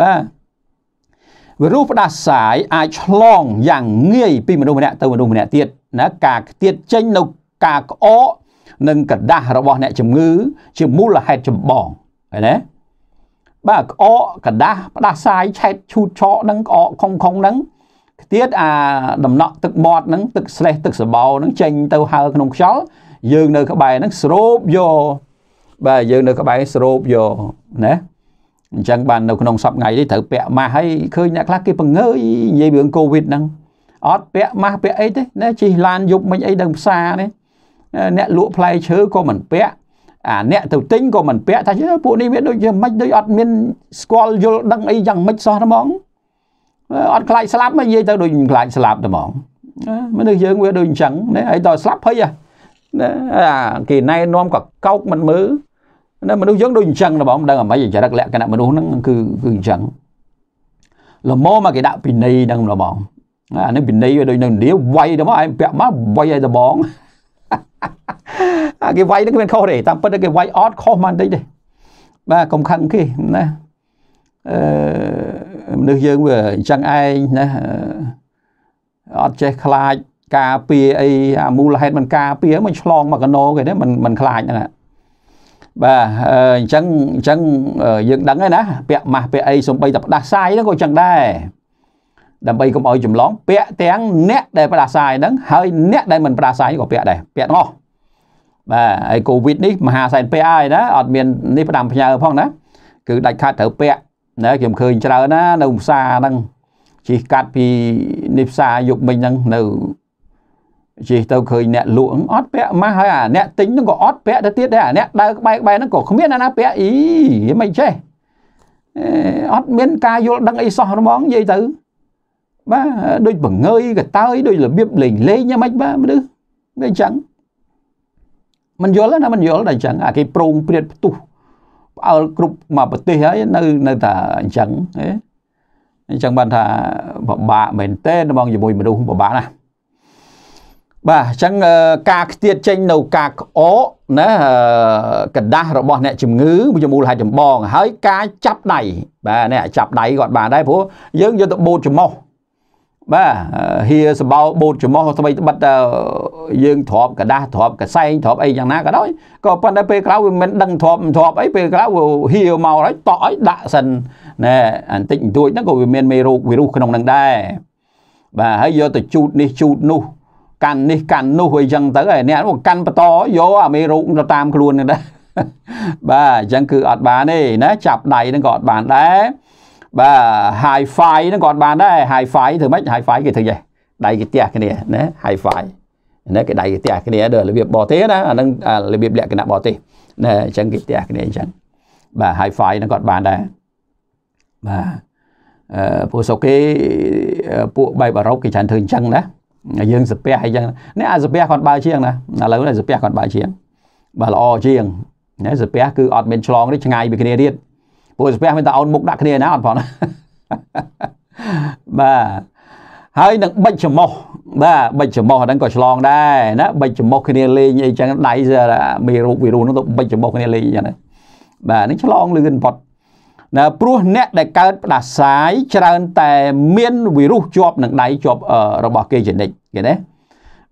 បាទវីរុសផ្ដាសាយអាចឆ្លងយ៉ាងងាយពីមនុស្សម្នាក់ទៅមនុស្សម្នាក់ទៀតណាការខ្ទាតចេញនៅការក្អកនិងกระដាស់របស់អ្នកជំងឺ ជាមូលហេតុចម្បងឃើញទេបាទក្អកកដាស់ផ្ដាសាយឆែកឈូតឆក់នឹងក្អកខំខំនឹងទៀតអា ដំណក់ទឹកមាត់នឹងទឹកស្លេះទឹកសបោនឹងចេញទៅហើក្នុងខ្យល់យើងនៅក្បែរនឹងស្រូបយកបាទយើងនៅក្បែរស្រូបយកណាអញ្ចឹងបាននៅក្នុងសប្ងៃនេះត្រូវពាក់ម៉ាស់ហើយឃើញអ្នកខ្លះគេបង្ងើយនិយាយរឿងកូវីដហ្នឹងអត់ពាក់ម៉ាស់ពាក់អីទេណាជិះឡានយប់មិញអីដឹងផ្សារនេះអ្នកលក់ផ្លែឈើក៏មិនពាក់អាអ្នកទៅទិញក៏មិនពាក់ថាពួកនេះវាដូចជាមិនដូចអត់មានស្គាល់យល់ដឹងអីយ៉ាងម៉េចសោះហ្មងអត់ខ្លាចស្លាប់មកនិយាយទៅដូចខ្លាចស្លាប់ហ្មងមនុស្សយើងវាដូចអញ្ចឹងណាហើយដល់ស្លាប់ភ័យណាគេណែនាំក៏កោកមិនមើលណាមនុស្សយើងដូចអញ្ចឹងហ្មងមិនដឹងអ្វីចរិតលក្ខណៈមនុស្សហ្នឹងគឺគឺអញ្ចឹងល្មមមកគេដាក់ពិន័យហ្នឹងហ្មងអានេះពិន័យវាដូចនៅនាវាយហ្មងឯងពាក់មកវាយឲ្យដបងអាគេវាយនឹងគ្មានខុសទេតាមពិតគេវាយអត់ខុសមិនតិចទេបាទកុំខឹងគេណាអឺមនុស្សយើងវាអញ្ចឹងឯងណាអត់ចេះខ្លាចការពារអីអាមូលហេតុមិនការពារមិនឆ្លងមកកណោគេទេមិនមិនខ្លាចហ្នឹងបាទអញ្ចឹងអញ្ចឹងយើងដឹងហើយណាពាក់ម៉ាស់ពាក់អីសំបីតែផ្ដាសាយហ្នឹងក៏អញ្ចឹងដែរដើម្បីកុំឲ្យចម្លងពាក់ទាំងអ្នកដែលផ្ដាសាយហ្នឹងហើយអ្នកដែលមិនផ្ដាសាយក៏ពាក់ដែរពាក់ទាំងអស់បាទហើយកូវីដនេះមហាសែនពាក់ហើយណាអត់មាននេះផ្ដាំផ្ញើផងណាគឺដាច់ខាតត្រូវពាក់ណាខ្ញុំឃើញច្រើនណានៅផ្សារហ្នឹងជិះកាត់ពីនេះផ្សារយប់មិញហ្នឹងនៅជិះទៅឃើញអ្នកលក់អត់ពាក់ម៉ាស់ហើយអាអ្នកទិញហ្នឹងក៏អត់ពាក់ទៅទៀតដែរអាអ្នកដើរក្បែរក្បែរហ្នឹងក៏គ្មានអ្នកណាពាក់អីមិនចេះអត់មានការយល់ដឹងអីសោះហ្មងនិយាយទៅបាទដូចបង្ងើយកតើយដូចរបៀបលេងលេងយ៉ាងម៉េចបាទមនុស្សវាអញ្ចឹងមិនយល់ណាមិនយល់ដល់អញ្ចឹងអាគេប្រងព្រាតផ្ទុះផ្អើលគ្រប់មកប្រទេសហើយនៅនៅតែអញ្ចឹងហ៎អញ្ចឹងបានថាពិបាកមែនតើត្បងជាមួយមនុស្សពិបាកណាស់បាទអញ្ចឹងការខ្ទាតចេញនៅការក្អកណាกระដាស់របស់អ្នកជំងឺជាមូលហេតុចម្បងហើយការចាប់ដៃបាទអ្នកចាប់ដៃគាត់បានដែរព្រោះយើងយកទៅបូតច្រមុះបាទហៀសបោបូតច្រមុះស្បីត្បិតយើងធ្រាំกระដាស់ធ្រាំកសែងធ្រាំអីយ៉ាងណាក៏ដោយក៏ប៉ុន្តែពេលក្រោយវាមិនដឹងធ្រាំធ្រាំអីពេលក្រោយវាហៀមកហើយតក់ឲ្យដាក់សិនណែបន្តិចបន្តួចហ្នឹងក៏វាមានមេរោគវីរុសក្នុងហ្នឹងដែរបាទហើយយកទៅជូតនេះជូតនោះ កាន់នេះកាន់នោះអីចឹងទៅឯអ្នកកាន់បន្តយកអាមេរោគទៅតាមខ្លួនហ្នឹងដែរបាទអញ្ចឹងគឺអត់បានទេណាចាប់ដៃហ្នឹងក៏អត់បានដែរបាទ Hi-Fi ហ្នឹងក៏អត់បានដែរ Hi-Fi ធ្វើម៉េច Hi-Fi គេធ្វើយ៉ាងដៃគេទះគ្នាណា Hi-Fi ណាគេដៃគេទះគ្នាដល់របៀបបរទេសណាអាហ្នឹងរបៀបលក្ខណៈបរទេសណាអញ្ចឹងគេទះគ្នាអញ្ចឹងបាទ Hi-Fi ហ្នឹងក៏អត់បានដែរបាទអឺពួកសុកគេពួកបែបអឺរ៉ុបគេច្រើនធ្វើអញ្ចឹងណា យើងសាពះអីចឹងនេះអាសាពះគាត់បើជាងណាឥឡូវនេះសាពះគាត់បើជាង បាទល្អជាងណាសាពះគឺអត់មានឆ្លងទេឆ្ងាយពីគ្នាទៀតពួកស្ពះមានតែអោនមុខដាក់គ្នាណាអត់ផងបាទហើយនឹងបិចច្រមុះបាទបិចច្រមុះហ្នឹងក៏ឆ្លងដែរណា បិចច្រមុះគ្នាលេងអីចឹងដៃមានរូបវីរុសហ្នឹងទៅបិចច្រមុះគ្នាលេងអីចឹងបាទនេះឆ្លងលឿនផុតណាព្រោះ អ្នកដែលកើតផ្ដាសាយ ច្រើនតែមានវីរុសជាប់នឹងដៃជាប់របស់គេជានិច្ចគេណា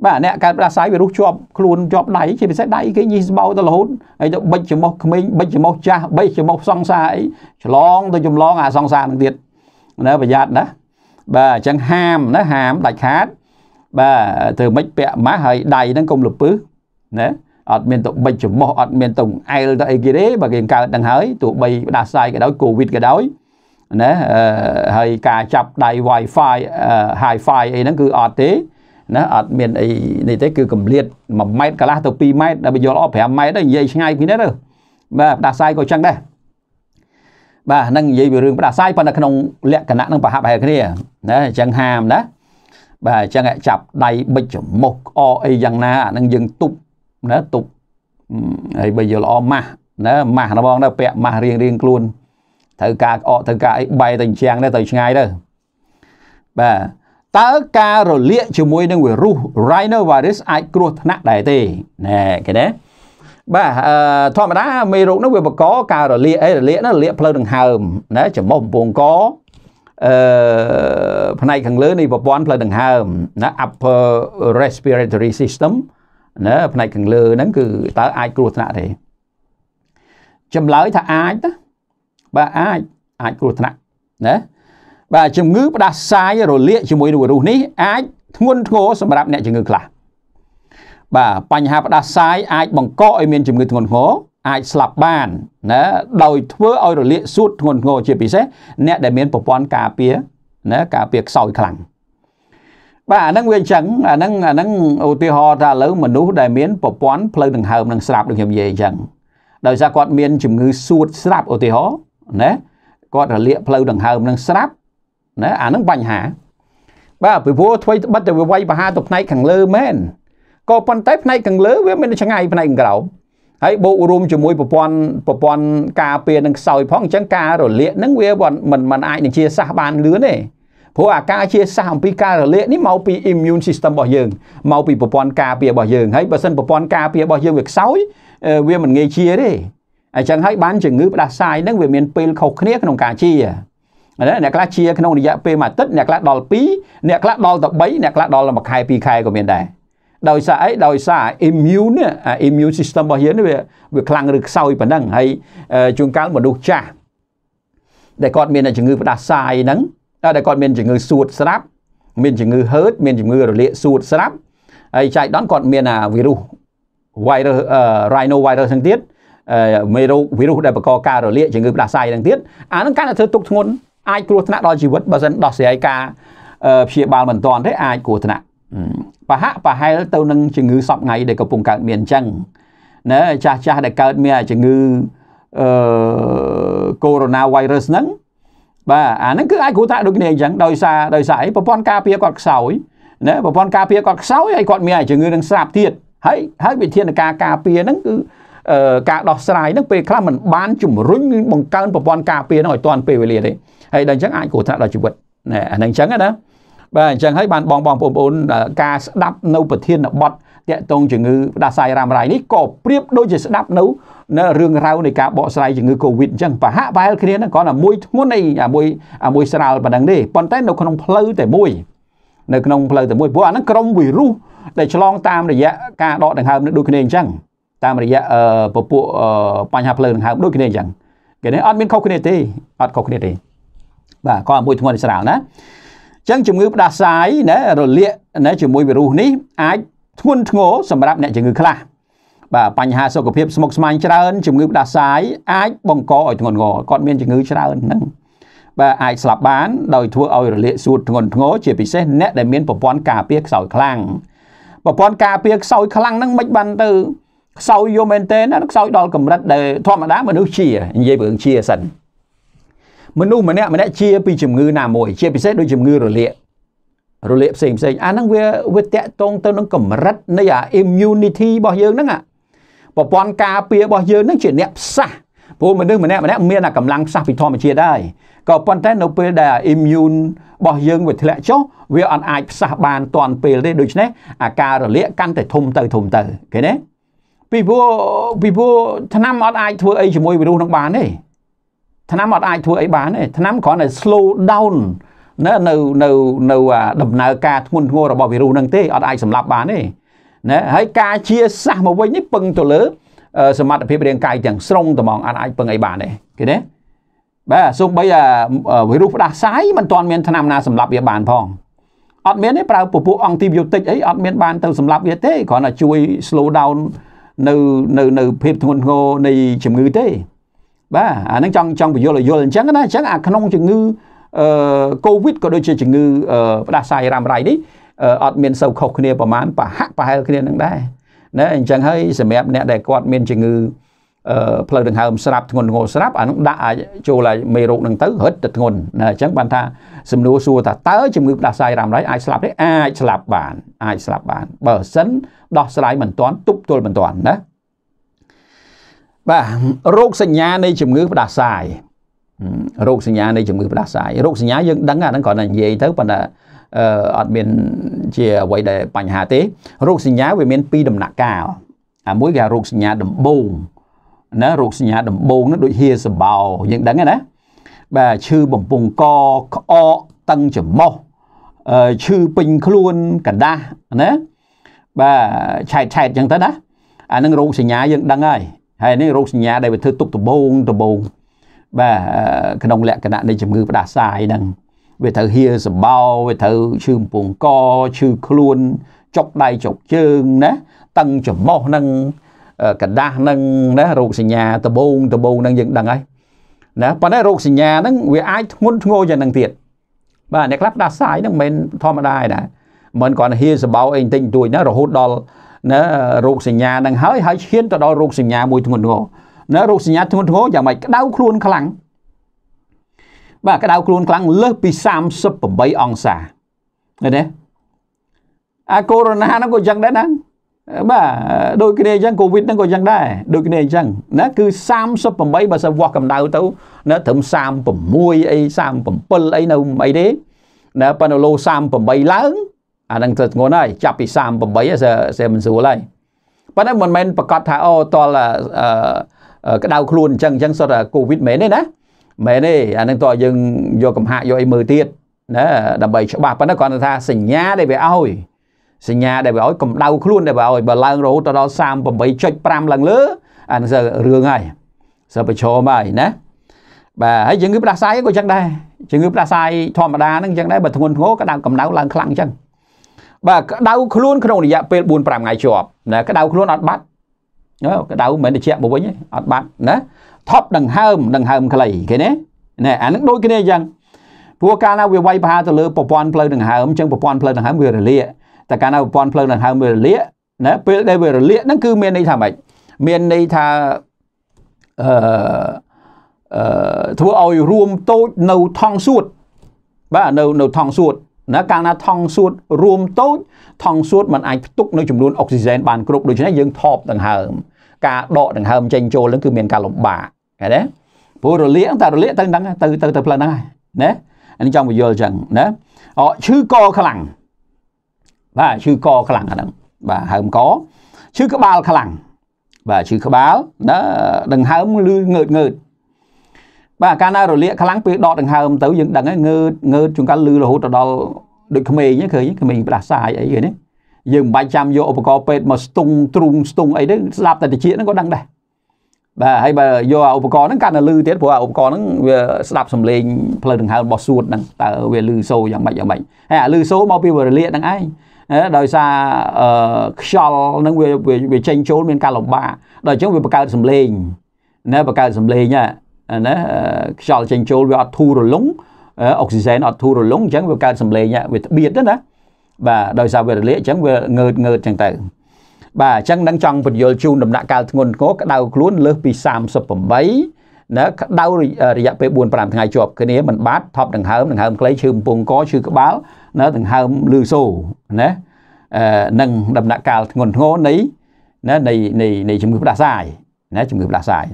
បាទអ្នកកើតផ្ដាសាយវីរុសជាប់ខ្លួនជាប់ដៃជាពិសេសដៃគេញីស្បោទៅរហូតហើយទៅបិចចំោះក្មេងបិចចំោះចាស់បិចចំោះសង្សារអីឆ្លងទៅចម្លងអាសង្សារនឹងទៀតណាប្រយ័ត្នណាបាទអញ្ចឹងហាមណាហាមដាច់ខាតបាទធ្វើមិនពាក់ម៉ាស់ហើយដៃហ្នឹងកុំលពឹសណាអត់មានទៅបិចចំោះអត់មានទៅអែលទៅអីគេទេបើគេកើតនឹងហើយទោះបីផ្ដាសាយក៏ដោយកូវីដក៏ដោយណាហើយការចាប់ដៃ Wi-Fi Hi-Fi អីហ្នឹងគឺអត់ទេណាអត់មានអីនេះទេគឺកម្លៀត1ម៉ែត្រកន្លះទៅ2ម៉ែត្រដល់វាយល់អស់5ម៉ែត្រទៅនិយាយឆ្ងាយពីនេះទៅបាទផ្ដាសាយក៏ចឹងដែរបាទហ្នឹងនិយាយពីរឿងផ្ដាសាយប៉ុន្តែក្នុងលក្ខណៈនឹងប្រហាប់ហែគ្នាណាអញ្ចឹងហាមណាបាទអញ្ចឹងចាប់ដៃបិចចមុះអអីយ៉ាងណាអានឹងយើងទប់ណាទប់ហើយបើយល់អម៉ាស់ណាម៉ាស់របស់ទៅពាក់ម៉ាស់រៀងរៀងខ្លួនត្រូវការអកត្រូវការអីបែរទៅជាងទៅឆ្ងាយទៅបាទតើការរលាកជាមួយនឹងវីរុស rhinovirus អាចគ្រោះថ្នាក់ដែរទេណែគេណាបាទអឺធម្មតាមេរោគនោះវាបង្កការរលាកអីរលាកនោះរលាកផ្លូវដង្ហើមណាច្រមុះពងកអឺផ្នែកខាងលើនៃប្រព័ន្ធផ្លូវដង្ហើមណា upper respiratory system ណាផ្នែកខាងលើហ្នឹងគឺតើអាចគ្រោះថ្នាក់ទេចម្លើយថាអាចបាទអាចអាចគ្រោះថ្នាក់ណាបាទជំងឺផ្ដាសាយរលាកជាមួយនឹងវីរុសនេះអាចធ្ងន់ធ្ងរសម្រាប់អ្នកជំងឺខ្លះបាទបញ្ហាផ្ដាសាយអាច បង្កឲ្យមានជំងឺធ្ងន់ធ្ងរអាចស្លាប់បានណាដោយធ្វើឲ្យរលាកសួតធ្ងន់ធ្ងរ ជាពិសេស អ្នកដែលមានប្រព័ន្ធការពារណាការពារខ្សោយខ្លាំងបាទអាហ្នឹងវាអញ្ចឹងអាហ្នឹងអាហ្នឹងឧទាហរណ៍ថាឥឡូវមនុស្សដែលមានប្រព័ន្ធផ្លូវដង្ហើមនិងស្រាប់ដូចខ្ញុំនិយាយអញ្ចឹងដោយសារគាត់មាន ជំងឺសួតស្រាប់ឧទាហរណ៍ណាគាត់រលាកផ្លូវដង្ហើមនឹងស្រាប់ណាអានឹងបញ្ហាបាទពីព្រោះធ្វើត្បិតតែវាវាយបហាទៅផ្នែកខាងលើមែនក៏ប៉ុន្តែផ្នែកខាងលើវាមានឆ្ងាយផ្នែកខាងក្រោមហើយបូករួមជាមួយប្រព័ន្ធប្រព័ន្ធការពារនឹងខ្សោយផងអញ្ចឹងការរលាកនឹងវាមិនមិនអាចនឹងជាសះបានលឿនទេព្រោះអាការជាសះអំពីការរលាកនេះមកពី immune system របស់យើងមកពីប្រព័ន្ធការពាររបស់យើងហើយបើសិនប្រព័ន្ធការពាររបស់យើងវាខ្សោយវាមិនងាយជាទេអញ្ចឹងហើយបានជំងឺផ្ដាសាយនឹងវាមានពេលខុសគ្នាក្នុងការជាណាអ្នកខ្លះជាក្នុងរយៈពេលមួយអាទិត្យអ្នកខ្លះដល់2អ្នកខ្លះដល់ទៅ3អ្នកខ្លះដល់មួយខែពីរខែក៏មានដែរដោយសារអីដោយសារ immune នេះ immune system របស់យើងនេះវាវាខ្លាំងឬខ្សោយប៉ុណ្ណឹងហើយជួនកាលមនុស្សចាស់ដែលគាត់មានជំងឺផ្ដាសាយហ្នឹងដែលគាត់មានជំងឺសួតស្រាប់មានជំងឺហឺតមានជំងឺរលាកសួតស្រាប់ហើយចៃដន្យគាត់មានអាវីរុស virus rhinovirus ហ្នឹងទៀតមេរោគវីរុសដែលបង្កការរលាកជំងឺផ្ដាសាយហ្នឹងទៀតអាហ្នឹងកាន់តែធ្វើទុកធ្ងន់អាចគ្រោះថ្នាក់ដល់ជីវិតបើមិនដោះស្រាយការព្យាបាលមិនទាន់ទេអាចគ្រោះថ្នាក់ប្រហាក់ប្រហែលទៅនឹងជំងឺសពថ្ងៃដែលកំពុងកើតមានអញ្ចឹងណាចាស់ចាស់ដែលកើតមានជំងឺអឺកូវីដ -19 ហ្នឹងបាទអាហ្នឹងគឺអាចគ្រោះថ្នាក់ដូចគ្នាអញ្ចឹងដោយសារដោយសារអីប្រព័ន្ធការពារគាត់ខ្សោយណាប្រព័ន្ធការពារគាត់ខ្សោយហើយគាត់មានជំងឺនឹងស្រាប់ទៀតហើយហើយវិធានការការពារហ្នឹងគឺការដោះស្រាយនឹងពេលខ្លះมันបានជំរុញបង្កើនប្រព័ន្ធការពារនឹងឲ្យទាន់ពេលវេលាទេហើយដល់អញ្ចឹងអាចគ្រោះថ្នាក់ដល់ជីវិតណែអានឹងអញ្ចឹងណាបាទអញ្ចឹងហើយបានបងបងបងប្អូនការស្ដាប់នៅប្រធានបទតកតងជំងឺផ្ដាសាយរ៉ាំរ៉ៃនេះក៏ប្រៀបដូចជាស្ដាប់នៅនៅរឿងរ៉ាវនៃការបកស្រាយជំងឺ Covid អញ្ចឹងប្រហាក់ប្រហែលគ្នាហ្នឹងគ្រាន់តែមួយធ្ងន់អីមួយមួយស្រាលប៉ុណ្ណឹងទេប៉ុន្តែនៅក្នុងផ្លូវតែមួយនៅក្នុងផ្លូវតែមួយព្រោះអាហ្នឹងក្រុមវីរុសដែលឆ្លងតាមរយៈការដកដង្ហើមនឹងដូចគ្នាអញ្ចឹងតាមរយៈពពួកបញ្ហាផ្លូវដង្ហើមដូចគ្នាអញ្ចឹងគេនេះអត់មានខុសគ្នាទេអត់ខុសគ្នាទេ បាទក៏មួយធ្ងន់ស្រាលណាអញ្ចឹងជំងឺផ្ដាសាយណារលាកណាជាមួយវីរុសនេះអាចធ្ងន់ធ្ងរសម្រាប់អ្នកជំងឺខ្លះបាទបញ្ហាសុខភាពស្មុគស្មាញច្រើនជំងឺផ្ដាសាយអាចបង្កឲ្យធ្ងន់ធ្ងរគាត់មានជំងឺច្រើនហ្នឹងបាទអាចស្លាប់បានដោយធ្វើឲ្យរលាកសួតធ្ងន់ធ្ងរជាពិសេសអ្នកដែលមានប្រព័ន្ធការពារខ្សោយខ្លាំងប្រព័ន្ធការពារខ្សោយខ្លាំងហ្នឹងមិនបានទៅខ្សោយយូរមែនទែនណាខ្សោយដល់កម្រិតដែលធម្មតាមនុស្សជានិយាយរឿងជាសិនមនុស្សម្នាក់ម្នាក់ជាពីជំងឺណាមួយជាពិសេសដូចជំងឺរលាក រលាកផ្សេងផ្សេងអាហ្នឹងវាវាតកតងទៅនឹងកម្រិតនៃអា immunity របស់យើងហ្នឹងប្រព័ន្ធការពាររបស់យើងហ្នឹងជាអ្នកផ្សះព្រោះមនុស្សម្នាក់ម្នាក់មានអាកម្លាំងផ្សះពីធម្មជាតិដែរក៏ប៉ុន្តែនៅពេលដែល immune របស់យើងវាធ្លាក់ចុះវាអត់អាចផ្សះបានទាន់ពេលទេដូច្នេះអាការរលាកកាន់តែធំទៅធំទៅឃើញទេពីព្រោះពីព្រោះឆ្នាំអត់អាចធ្វើអីជាមួយវីរុសនឹងបានទេឆ្នាំអត់អាចធ្វើអីបានទេឆ្នាំគ្រាន់តែ slow down នៅនៅនៅនៅដំណើរការធ្ងន់ធ្ងររបស់វីរុសនឹងទេអត់អាចសម្លាប់បានទេណាហើយការជាសាសមកវិញនេះពឹងទៅលើ សមត្ថភាពរាងកាយទាំងស្រុងត្មងអត់អាចពឹងអីបានទេឃើញទេបាទសូម្បីតែវីរុសផ្ដាសាយមិនទាន់មានថ្នាំណាសម្លាប់វាបានផងអត់មានទេប្រើពពួកអង់ទីប៊ីយោទិកអីអត់មាន បានទៅសម្លាប់វាទេគ្រាន់តែជួយ slow down នៅនៅនៅភាពធ្ងន់ធ្ងរនៃជំងឺទេ បាទអាហ្នឹងចង់ចង់បញ្យល់ឲ្យយល់អញ្ចឹងណាអញ្ចឹងអាក្នុងជំងឺអឺ Covid ក៏ដូចជាជំងឺផ្ដាសាយរ៉ាំរ៉ៃនេះអត់មានសូវខុសគ្នាប្រមាណប្រហាក់ប្រហែលគ្នានឹងដែរណាអញ្ចឹងហើយសម្រាប់អ្នកដែលគាត់មានជំងឺផ្លូវដង្ហើមស្រាប់ធ្ងន់ធ្ងរស្រាប់អានោះដាក់អាចចូលឲ្យមេរោគនឹងទៅរឹតទៅធ្ងន់ណាអញ្ចឹងបានថាសំណួរសួរថាតើជំងឺផ្ដាសាយរ៉ាំរ៉ៃអាចស្លាប់ទេអាចស្លាប់បានអាចស្លាប់បានបើមិនដោះស្រាយមិនទាន់ទប់ទល់មិនទាន់ណាបាទរោគសញ្ញានៃជំងឺផ្ដាសាយរោគសញ្ញានៃជំងឺផ្ដាសាយរោគសញ្ញាយើងដឹងអាហ្នឹងគ្រាន់តែនិយាយទៅប៉ុន្តែអឺអត់មានជាអ្វីដែលបញ្ហាទេ រោគសញ្ញាវាមានពីរដំណាក់កាលអាមួយគេហៅរោគសញ្ញាដំបូងណារោគសញ្ញាដំបូងនោះដូចហៀសបោយើងដឹងណាបាទឈឺបំពង់កក្អកតឹងច្រមុះឈឺពេញខ្លួនកណ្ដាស់ណាបាទឆែកឆែកអញ្ចឹងទៅណាអានឹងរោគសញ្ញាយើងដឹងហើយហើយនេះរោគសញ្ញាដែលវាធ្វើទុកដបងដបងបាទក្នុងលក្ខណៈនៃជំងឺ ផ្ដាសាយហ្នឹងវាត្រូវហៀសបោវាត្រូវឈឺពងកឈឺខ្លួនចុកដៃចុកជើងណា តឹងច្រមុះហ្នឹងกระดาษនឹងណារោគសញ្ញាដបងដបងនឹងយើងដឹងហើយណាប៉ុន្តែរោគសញ្ញាហ្នឹងវាអាចធ្ងន់ធ្ងរយ៉ាងហ្នឹងទៀតបាទអ្នកខ្លះផ្ដាសាយហ្នឹងមិនធម្មតាទេណាមិនគ្រាន់ហៀសបោអីបន្តិចបន្តួចណារហូតដល់ណារោគសញ្ញាហ្នឹងហើយហើយឈានទៅដល់រោគសញ្ញាមួយធ្ងន់ធ្ងរណារោគសញ្ញាធ្ងន់ធ្ងរយ៉ាងម៉េចក្តៅខ្លួនខ្លាំងបាទក្តៅខ្លួនខ្លាំងលើសពី38អង្សាឃើញទេអាកូវីដហ្នឹងក៏យ៉ាងដែរណាបាទដូចគ្នាអញ្ចឹងកូវីដហ្នឹងក៏យ៉ាងដែរដូចគ្នាអញ្ចឹងណាគឺ38បើសិនវាស់កម្ដៅទៅណាត្រឹម36អី37អីនៅអីទេណាប៉ិនឡូ38ឡើងអាហ្នឹងទៅធ្ងន់ហើយចាប់ពី38សេមិនស្រួលហើយប៉ុន្តែមិនមែនប្រកាសថាអូតលក្តៅខ្លួនអញ្ចឹងអញ្ចឹងសុទ្ធតែកូវីដមែនទេណាមែនទេអាហ្នឹងតោះយើងយកកំហាក់យកអីមើលទៀតណាដើម្បីច្បាស់ប៉ុន្តែគ្រាន់តែថាសញ្ញាដែលវាឲ្យសញ្ញាដែលវាឲ្យកម្ដៅខ្លួនដែលវាឲ្យបើឡើងរហូតទៅដល់38.5ឡើងលើអានឹងសើរឿងហើយសើប្រឈមហើយណាបាទហើយជំងឺផ្ដាសាយក៏ចឹងដែរជំងឺផ្ដាសាយធម្មតាហ្នឹងចឹងដែរបើធ្ងន់ធ្ងរក្តៅកម្ដៅឡើងខ្លាំងចឹងបាទក្តៅខ្លួនក្នុងរយៈពេល4 5ថ្ងៃជាប់ណាក្តៅខ្លួនអត់បាត់ក្តៅមិនត្រជាក់មកវិញទេអត់បាត់ណាថប់ដង្ហើមដង្ហើមខ្លីគេណាណែអានឹងដូចគ្នាចឹងព្រោះកាលណាវាវាយប្រហារទៅលើប្រព័ន្ធផ្លូវដង្ហើមចឹងប្រព័ន្ធផ្លូវដង្ហើមវារលាកតែកាលណាប្រព័ន្ធភ្លើងនឹងហៅវារលាកណាពេលដែលវារលាកហ្នឹងគឺមានន័យថាម៉េចមានន័យថាអឺអឺធ្វើឲ្យរួមតូចនៅថងសួតបាទនៅនៅថងសួតណាកាលណាថងសួតរួមតូចថងសួតมันអាចផ្ទុកនៅចំនួនអុកស៊ីហ្សែនបានគ្រប់ដូច្នេះយើងថប់ដង្ហើមការដកដង្ហើមចេញចូលនឹងគឺមានការលំបាកឃើញទេព្រោះរលាកតែរលាកទៅហ្នឹងទៅទៅទៅផ្លូវហ្នឹងណាអានេះចង់បញ្យល់ចឹងណាអឈឺកខ្លាំងបាទឈឺកខ្លាំងអាហ្នឹងបាទហើមកឈឺក្បាលខ្លាំងបាទឈឺក្បាលណាដង្ហើមលឺងើតងើតបាទកាលណារលាក ខ្លាំងពេលដកដង្ហើមទៅយើងដឹងហើយងើតងើតជួនកាលលឺរហូតទៅដល់ដូចក្មេងឃើញក្មេងផ្ដាសាយអីគេនេះយើងមិនបាច់ចាំយកឧបករណ៍ពេទ្យមកស្ទង់ទ្រូងស្ទង់អីទៅស្ដាប់តែតិចហ្នឹងក៏ដឹងដែរបាទហើយបើយកអាឧបករណ៍ហ្នឹងកាន់តែលឺទៀតព្រោះអាឧបករណ៍ហ្នឹងវាស្ដាប់សំឡេងផ្លូវដង្ហើមរបស់សួតហ្នឹងតើវាលឺសូយ៉ាងម៉េចយ៉ាងម៉េចហើយអាលឺសូមកពីវរលាកហ្នឹងឯងដោយសារខ្យល់នឹងវាវាចេញចូលមានការលំបាកដល់អញ្ចឹងវាបង្កើត សម្លេងណាបង្កើតសម្លេងណាខ្យល់ចេញចូលវាអត់ធូររលុងអុកស៊ីសែនអត់ធូររលុងអញ្ចឹងវាកើត សម្លេងវាត្បៀតណាបាទដោយសារវារលាកអញ្ចឹងវាងើត ងើតអញ្ចឹងទៅបាទអញ្ចឹងនឹងចង់ពន្យល់ជូនដំណាក់កាលធ្ងន់ធ្ងរក្តៅខ្លួនលើសពី38ណាក្តៅរយៈពេល4 5ថ្ងៃជាប់គ្នាមិនបាត់ថប់ដង្ហើមដង្ហើមខ្លីឈឺបំពង់កឈឺក្បាលណាដង្ហើមលឺសូរណានឹងដំណាក់កាលធ្ងន់ធ្ងរនៃណានៃនៃនៃជំងឺផ្ដាសាយណាជំងឺផ្ដាសាយ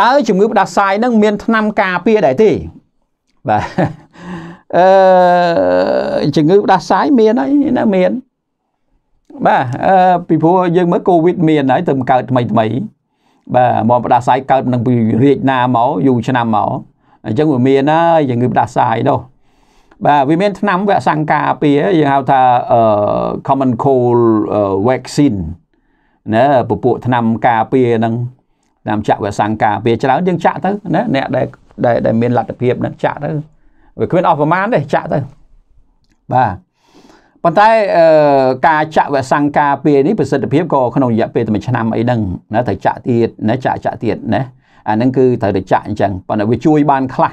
តើជំងឺផ្ដាសាយនឹងមានថ្នាំការពារដែរទេបាទអឺជំងឺផ្ដាសាយមានហើយណាមានបាទពីព្រោះយើងមើលកូវីដមានហើយទៅកើតថ្មីថ្មីបាទមកផ្ដាសាយកើតនឹងពីរាជណាមកយូរឆ្នាំមកអញ្ចឹងវាមានហើយជំងឺផ្ដាសាយនោះបាទវាមានថ្នាំវៈសង្ការពីយើងហៅថាអឺ common cold vaccine ណាពពួកថ្នាំការពីហ្នឹងថ្នាំចាក់វៈសង្ការពីច្រើនយើងចាក់ទៅណាអ្នកដែលដែលមានលទ្ធភាពហ្នឹងចាក់ទៅវាគ្មានអស់ប្រមាណទេចាក់ទៅបាទប៉ុន្តែការចាក់វសង្ការពេលនេះប្រសិទ្ធភាពក៏ក្នុងរយៈពេលតែឆ្នាំអីហ្នឹងណាត្រូវចាក់ទៀតណាចាក់ចាក់ទៀតណាអាហ្នឹងគឺត្រូវតែចាក់អញ្ចឹងប៉ុន្តែវាជួយបានខ្លះ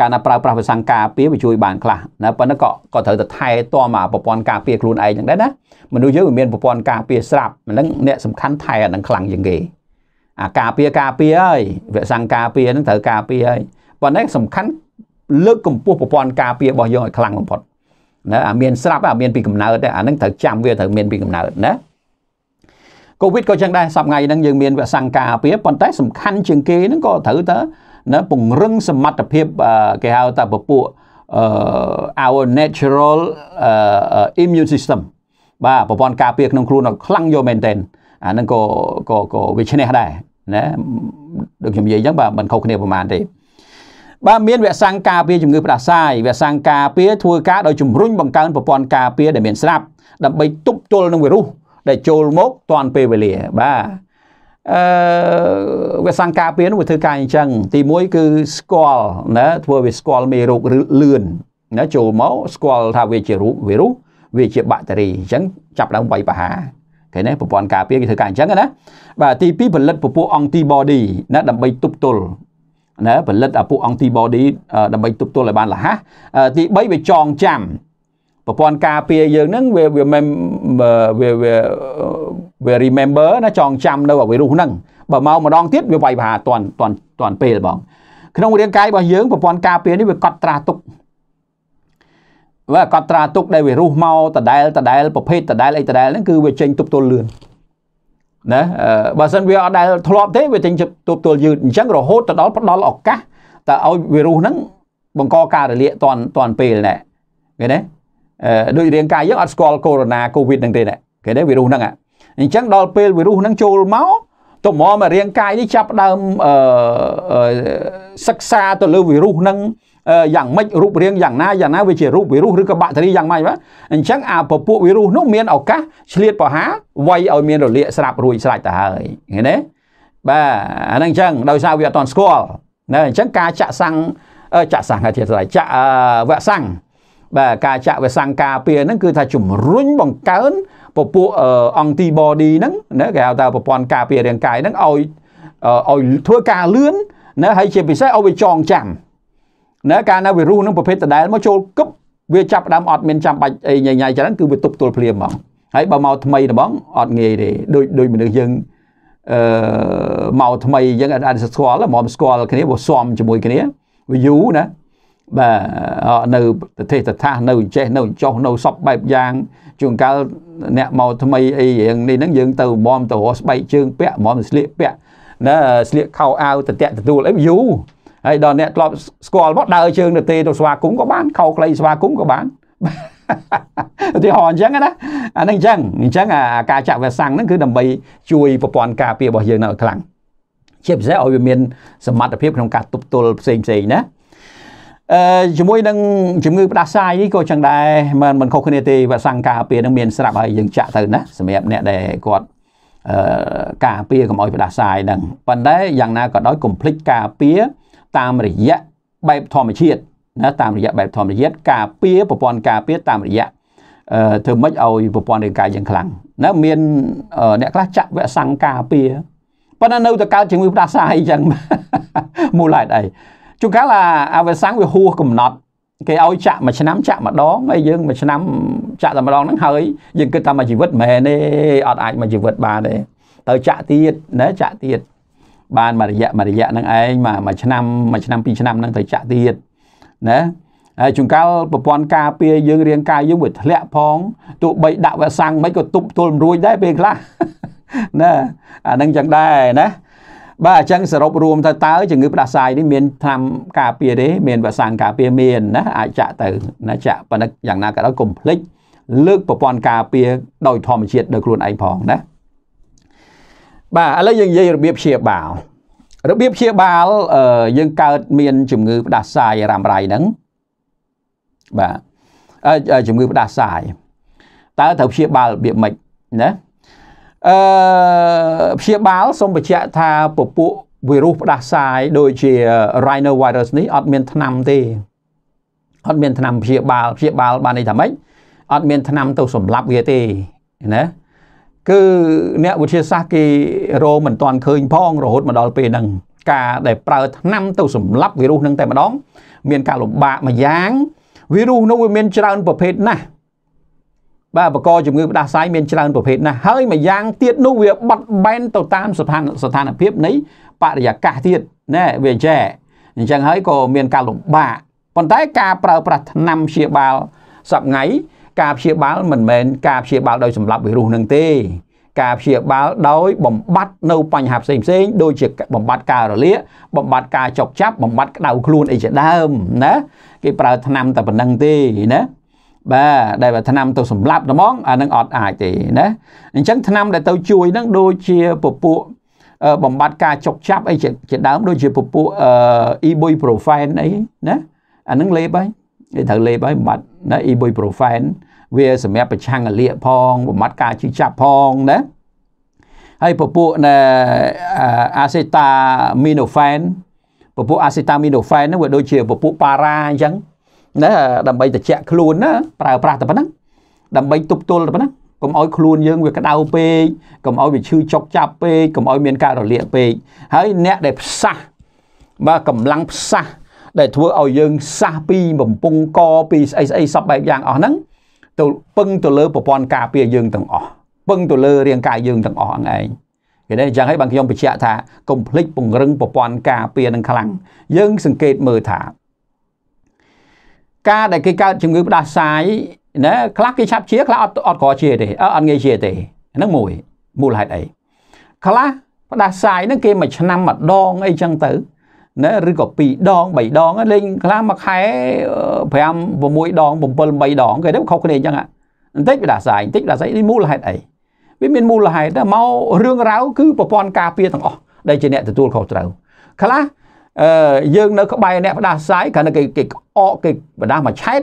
ការណាប្រើប្រាស់វសង្ការពារវាជួយបានខ្លះណាប៉ុន្តែក៏ក៏ត្រូវតែថែទាំអាប្រព័ន្ធការពារខ្លួនឯងហ្នឹងដែរណាមនុស្សយើងមានប្រព័ន្ធការពារស្រាប់ហ្នឹងអ្នកសំខាន់ថែអាហ្នឹងខ្លាំងជាងគេអាការពារការពារហើយវសង្ការពារហ្នឹងត្រូវការពារហើយប៉ុន្តែសំខាន់លើកកម្ពស់ប្រព័ន្ធការពាររបស់យើងឲ្យ ខ្លាំងបំផុត។ណាអាមានស្រាប់អាមានពីកំណើតអាហ្នឹងត្រូវចាំវាត្រូវមានពីកំណើតណាកូវីដក៏ចឹងដែរសប្ងៃហ្នឹងយើងមានវសង្ការពាប៉ុន្តែ សំខាន់ជាងគេហ្នឹងក៏ត្រូវតើណាពង្រឹងសមត្ថភាពគេហៅថាពពួក our natural uh, immune system បាទប្រព័ន្ធការពារក្នុងខ្លួនដល់ខ្លាំងយកមែនតើអាហ្នឹងក៏ក៏ក៏វាឈ្នះដែរណាដូចខ្ញុំនិយាយអញ្ចឹងបាទមិនខុសគ្នាប្រហែលទេបាទមានវគ្គសាំងការពារជំងឺផ្ដាសាយវគ្គសាំងការពារធ្វើការដោយជំរុញបង្កើនប្រព័ន្ធការពារដែលមានស្រាប់ដើម្បីទប់ទល់នឹងវីរុសដែលចូលមកតាន់ពេលវេលាបាទអឺវាសង្ការពៀនវាធ្វើការអញ្ចឹង ទី1គឺស្គាល់ណាធ្វើវាស្គាល់មេរោគលឿនណាចូលមកស្គាល់ថាវាជារូបវីរុសវាជាបាក់តេរីអញ្ចឹងចាប់ដើមវាយប្រហារឃើញទេប្រព័ន្ធការពារគេធ្វើការអញ្ចឹងណាបាទទី2ផលិតពពួកអង់ទីប៊ីណាដើម្បីទប់ទល់ណាផលិតពួក antibody ដើម្បីទប់ទល់ឲ្យបានលះទី3វាចងចាំប្រព័ន្ធការពារយើងហ្នឹងវាវាវាវា remember ណាចងចាំនៅវីរុសហ្នឹងបើមកម្ដងទៀតវាវាយប្រហារតាន់តាន់តាន់ពេលបង ក្នុង រាងកាយរបស់យើងប្រព័ន្ធការពារនេះវាកត់ត្រាទុកវាកត់ត្រាទុកដែលវីរុសមកតដែលតដែលប្រភេទតដែលអីតដែលហ្នឹងគឺវាចេញទប់ទល់លឿនណាបើសិនវាអត់ដែលធ្លាប់ទេវាចេញទូបទួលយឺតអញ្ចឹងរហូតទៅដល់ផ្ដល់ឱកាសតើឲ្យវីរុសហ្នឹងបង្កការរលាកតាន់តាន់ពេលណែឃើញទេដូចរាងកាយយើងអត់ស្គាល់កូវីដ -19 ហ្នឹងទេណែឃើញទេវីរុសហ្នឹងអញ្ចឹងដល់ពេលវីរុសហ្នឹងចូលមកទៅមករាងកាយនេះចាប់ដើមអឺសិក្សាទៅលើវីរុសនឹងយ៉ាងម៉េចរូបរាងយ៉ាងណាយ៉ាងណាវាជារូបវីរុសឬក៏បាក់តេរីយ៉ាងម៉េចបាទអញ្ចឹងអាពពួកវីរុសនោះមានឱកាសឆ្លៀតប្រហាវាយឲ្យមានរលាកស្រាប់រួចស្រេចទៅហើយឃើញទេបាទអាហ្នឹងអញ្ចឹងដោយសារវាអត់តន់ស្គាល់ណាអញ្ចឹងការចាក់សាំងចាក់សាំងហើយទៀតស្អីចាក់វាក់សាំងបាទការចាក់វាក់សាំងការពារហ្នឹងគឺថាជំរុញបង្កើនពពួកអង់ទីប៊ូឌីហ្នឹងណាគេហៅថាប្រព័ន្ធការពាររាងកាយហ្នឹងឲ្យឲ្យធ្វើការលឿនណាហើយជាពិសេសឲ្យវាចងចាំណាកាលណាវីរុសនឹងប្រភេទដដែលមកចូលគប់វាចាប់ដើមអត់មានចាំបាច់អីញ៉ៃញ៉ៃច្រើនគឺវាទប់ទល់ភ្លាមហ្មងហើយបើមកថ្មីហ្មងអត់ងាយទេដូចដូចមនុស្សយើងអឺមកថ្មីយើងអត់ស្គាល់ហ្មងស្គាល់គ្នាវាស៊ំជាមួយគ្នាវាយូរណាបាទនៅប្រទេសតថានៅចេះនៅចុះនៅសពបែបយ៉ាងជួនកាលអ្នកមកថ្មីអីរៀងនេះហ្នឹងយើងទៅមមទៅរស់ស្បែកជើងពាក់មមស្លៀកពាក់ណាស្លៀកខោអាវតតាក់ទទួលអីយូរហើយដល់អ្នកធ្លាប់ស្គាល់មកដើរជើងទៅទេទៅស្វាគមន៍ក៏បានខោខ្លីស្វាគមន៍ក៏បានឧទាហរណ៍អញ្ចឹងណាអានឹងអញ្ចឹងអញ្ចឹងអាការចាក់វ៉ាសាំងហ្នឹងគឺដើម្បីជួយប្រព័ន្ធការពាររបស់យើងនៅខ្លាំងជាពិសេសឲ្យវាមានសមត្ថភាពក្នុងការទប់ទល់ផ្សេងផ្សេងណាអឺជាមួយនឹងជំងឺផ្ដាសាយនេះក៏ចឹងដែរមិនមិនខុសគ្នាទេវ៉ាក់សាំងការពារនឹងមានស្រាប់ហើយយើងចាក់ទៅណាសម្រាប់អ្នកដែលគាត់ការពារកុំឲ្យផ្ដាសាយហ្នឹងប៉ុន្តែយ៉ាងណាក៏ដោយកុំភ្លេចការពារតាមរយៈបែបធម្មជាតិណាតាមរយៈបែបធម្មជាតិការពារប្រព័ន្ធការពារតាមរយៈធ្វើម៉េចឲ្យប្រព័ន្ធរាងកាយយើងខ្លាំងណាមានអ្នកខ្លះចាក់វគ្គសង្កាពារប៉ុន្តែនៅតែកើតជំងឺផ្ដាសាយអញ្ចឹងមូលហេតុអីជួនកាលអាវគ្គសង្វាហួសកំណត់គេឲ្យចាក់មួយឆ្នាំចាក់ម្ដងហើយយើងមួយឆ្នាំចាក់តែម្ដងហ្នឹងហើយយើងគិតថាមួយជីវិតមិនមែនទេអត់អាចមួយជីវិតបានទេទៅចាក់ទៀតណាចាក់ទៀត បានមួយរយៈមួយរយៈហ្នឹងឯងមួយមួយឆ្នាំមួយឆ្នាំពីរឆ្នាំហ្នឹងទៅចាក់ទៀតណាហើយជួនកាលប្រព័ន្ធការពារយើងរាងកាយយើងវាធ្លាក់ផងទោះបីដាក់វ៉ាក់សាំងមិនក៏ទប់ទល់មិនរួចដែរពេលខ្លះណាអាហ្នឹងចឹងដែរណាបាទអញ្ចឹងសរុបរួមទៅតើជំងឺផ្ដាសាយនេះមានថ្នាំការពារទេមានវ៉ាសាំងការពារមានណាអាចចាក់ទៅណាចាក់ប៉ុណ្ណឹងយ៉ាងណាក៏ដោយកុំភ្លេចលើកប្រព័ន្ធការពារដោយធម្មជាតិដោយខ្លួនឯងផងណាបាទឥឡូវយើងនិយាយរបៀបព្យាបាលរបៀបព្យាបាលយើងកើតមានជំងឺផ្ដាសាយរ៉ាំរ៉ៃហ្នឹងបាទជំងឺផ្ដាសាយតើត្រូវព្យាបាលរបៀបម៉េចណាអឺព្យាបាលសូមបញ្ជាក់ថាពពួកវីរុសផ្ដាសាយដូចជា rhinovirus នេះអត់មានថ្នាំទេអត់មានថ្នាំព្យាបាលព្យាបាលបានន័យថាម៉េចអត់មានថ្នាំទៅសម្លាប់វាទេណាគឺអ្នកវិទ្យាសាស្ត្រគេរមមិនទាន់ឃើញផងរហូតមកដល់ពេលហ្នឹងការដែលប្រើថ្នាំទៅសម្លាប់វីរុសហ្នឹងតែម្ដង មានការលំបាកម្យ៉ាងវីរុសនោះវាមានច្រើនប្រភេទណាស់បាទបកកជំងឺផ្ដាសាយមានច្រើនប្រភេទណាស់ហើយមួយយ៉ាងទៀតនោះវាបត់បែនទៅតាមស្ថានស្ថានភាពនៃបរិយាកាសទៀតណែវាចែអញ្ចឹងហើយក៏មានការលំបាកប៉ុន្តែការប្រើប្រាស់ថ្នាំព្យាបាលសប្ងៃការព្យាបាលមិនមែនការព្យាបាលដោយសម្លាប់វីរុសនឹងទេ ការព្យាបាលដោយបំបត្តិនៅបញ្ហាផ្សេងផ្សេងដូចជាបំបត្តិការរលាកបំបត្តិការចុកចាប់បំបត្តិក្តៅខ្លួនអីជាដើមណាគេប្រើថ្នាំតែប៉ុណ្្នឹងទេណាបាទដែលថាថ្នាំទៅសម្លាប់ត្មងអានឹងអត់អាចទេណាអញ្ចឹងថ្នាំដែលទៅជួយនឹងដូចជាពពួកបំបត្តិការចុកចាប់អីជាដើមដូចជាពពួកអ៊ីប៊ុយប្រូហ្វែនអីណាអានឹងលេបហើយគេត្រូវលេបហើយបំបត្តិណាអ៊ីប៊ុយប្រូហ្វែនវាសម្រាប់ប្រឆាំងអលៀកផងបំបត្តិការជិះចាប់ផងណាហើយពពួកណាអាសេតាមីណូហ្វែនពពួកអាសេតាមីណូហ្វែនហ្នឹងវាដូចជាពពួកប៉ារ៉ាអញ្ចឹងណាដើម្បីតិចខ្លួនណាប្រើប្រាស់តែប៉ុណ្ណឹងដើម្បីទប់ទល់តែប៉ុណ្ណឹងកុំឲ្យខ្លួនយើងវាក្តៅពេកកុំឲ្យវាឈឺចុកចាប់ពេកកុំឲ្យមានការរលាកពេកហើយអ្នកដែលផ្សះបាទកម្លាំងផ្សះដែលធ្វើឲ្យយើងសះពីបំពង់កពីស្អីស្អីសពបែបយ៉ាងអស់ហ្នឹងទៅពឹងទៅលើប្រព័ន្ធការពារយើងទាំងអស់ពឹងទៅលើរាងកាយយើងទាំងអស់ហ្នឹងឯងគេនេះអញ្ចឹងហើយបានខ្ញុំបញ្ជាក់ថាកុំភ្លេចពង្រឹងប្រព័ន្ធការពារនឹងខ្លាំងយើងសង្កេតមើលថាការដែលគេកើតជំងឺផ្ដាសាយណាខ្លះគេឆាប់ជាខ្លះអត់អត់ក្រជាទេអត់ងាយជាទេហ្នឹងមួយមូលហេតុអីខ្លះផ្ដាសាយហ្នឹងគេមួយឆ្នាំម្ដងអីចឹងទៅណាឬក៏2ដង3ដងលេងខ្លះមួយខែ5 6ដង7 8ដងគេទៅខុសគ្នាអញ្ចឹងបន្តិចផ្ដាសាយបន្តិចផ្ដាសាយនេះមូលហេតុអីវាមានមូលហេតុមករឿងរ៉ាវគឺប្រព័ន្ធការពារទាំងអស់ដែលជាអ្នកទទួលខុសត្រូវខ្លះយើងនៅ ក្បែរអ្នកផ្ដាសាយគ្រាន់តែគេគេអកគេបដាមកឆែត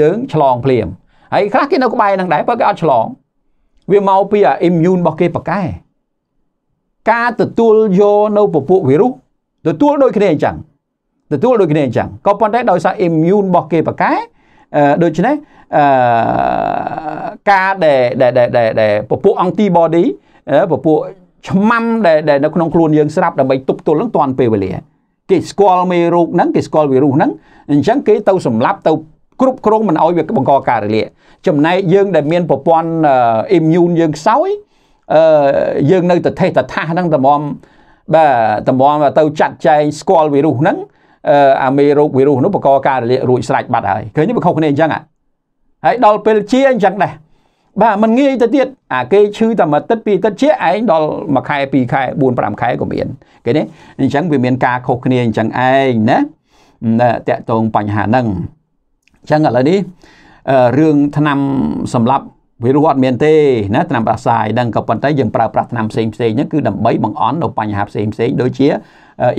យើងឆ្លងភ្លាមហើយខ្លះគេនៅក្បែរនឹងដែរបើគេអត់ឆ្លង វាមកពីអា immune របស់គេប៉កែការទទួលយកនៅពពួកវីរុសទទួលដូចគ្នាអញ្ចឹងទទួលដូចគ្នាអញ្ចឹងក៏ប៉ុន្តែដោយសារ immune របស់គេប៉កែដូច្នេះអឺការដែលដែលដែលពពួក antibody ពពួកឆ្មាំដែលនៅក្នុងខ្លួនយើងស្រាប់ដើម្បីទប់ទល់នឹងតាន់ពេលវេលាគេស្គាល់មេរោគហ្នឹងគេស្គាល់វីរុសហ្នឹងអញ្ចឹងគេទៅសម្លាប់ទៅគ្រប់គ្រងមិនឲ្យវាបង្កការរលាកចំណែកយើងដែលមានប្រព័ន្ធអ៊ីមញូនយើងខ្សោយអឺយើងនៅតែថេះតថាហ្នឹងតម្រាំបាទតម្រាំទៅចាត់ចែងស្គាល់វីរុសហ្នឹងអឺអាមេរោគវីរុសនោះបង្កការរលាករួចស្រេចបាត់ហើយឃើញវាខុសគ្នាអញ្ចឹងហើយដល់ពេលជាអញ្ចឹងដែរបាទมันងាយទៅទៀតអាគេឈឺតែមួយទឹកពីរទឹកជាឯងដល់មួយខែពីរខែ4 5ខែក៏មានគេនេះអញ្ចឹងវាមានការខុសគ្នាអញ្ចឹងឯងណាតាក់ទងបញ្ហាហ្នឹងអញ្ចឹងឥឡូវនេះរឿងឆ្នាំសម្រាប់វារស់អត់មានទេណាឆ្នាំប្រាសាយហ្នឹងក៏ប៉ុន្តែយើងប្រើប្រាស់ឆ្នាំផ្សេងផ្សេងហ្នឹងគឺដើម្បីបង្អន់នៅបញ្ហាផ្សេងផ្សេងដូចជា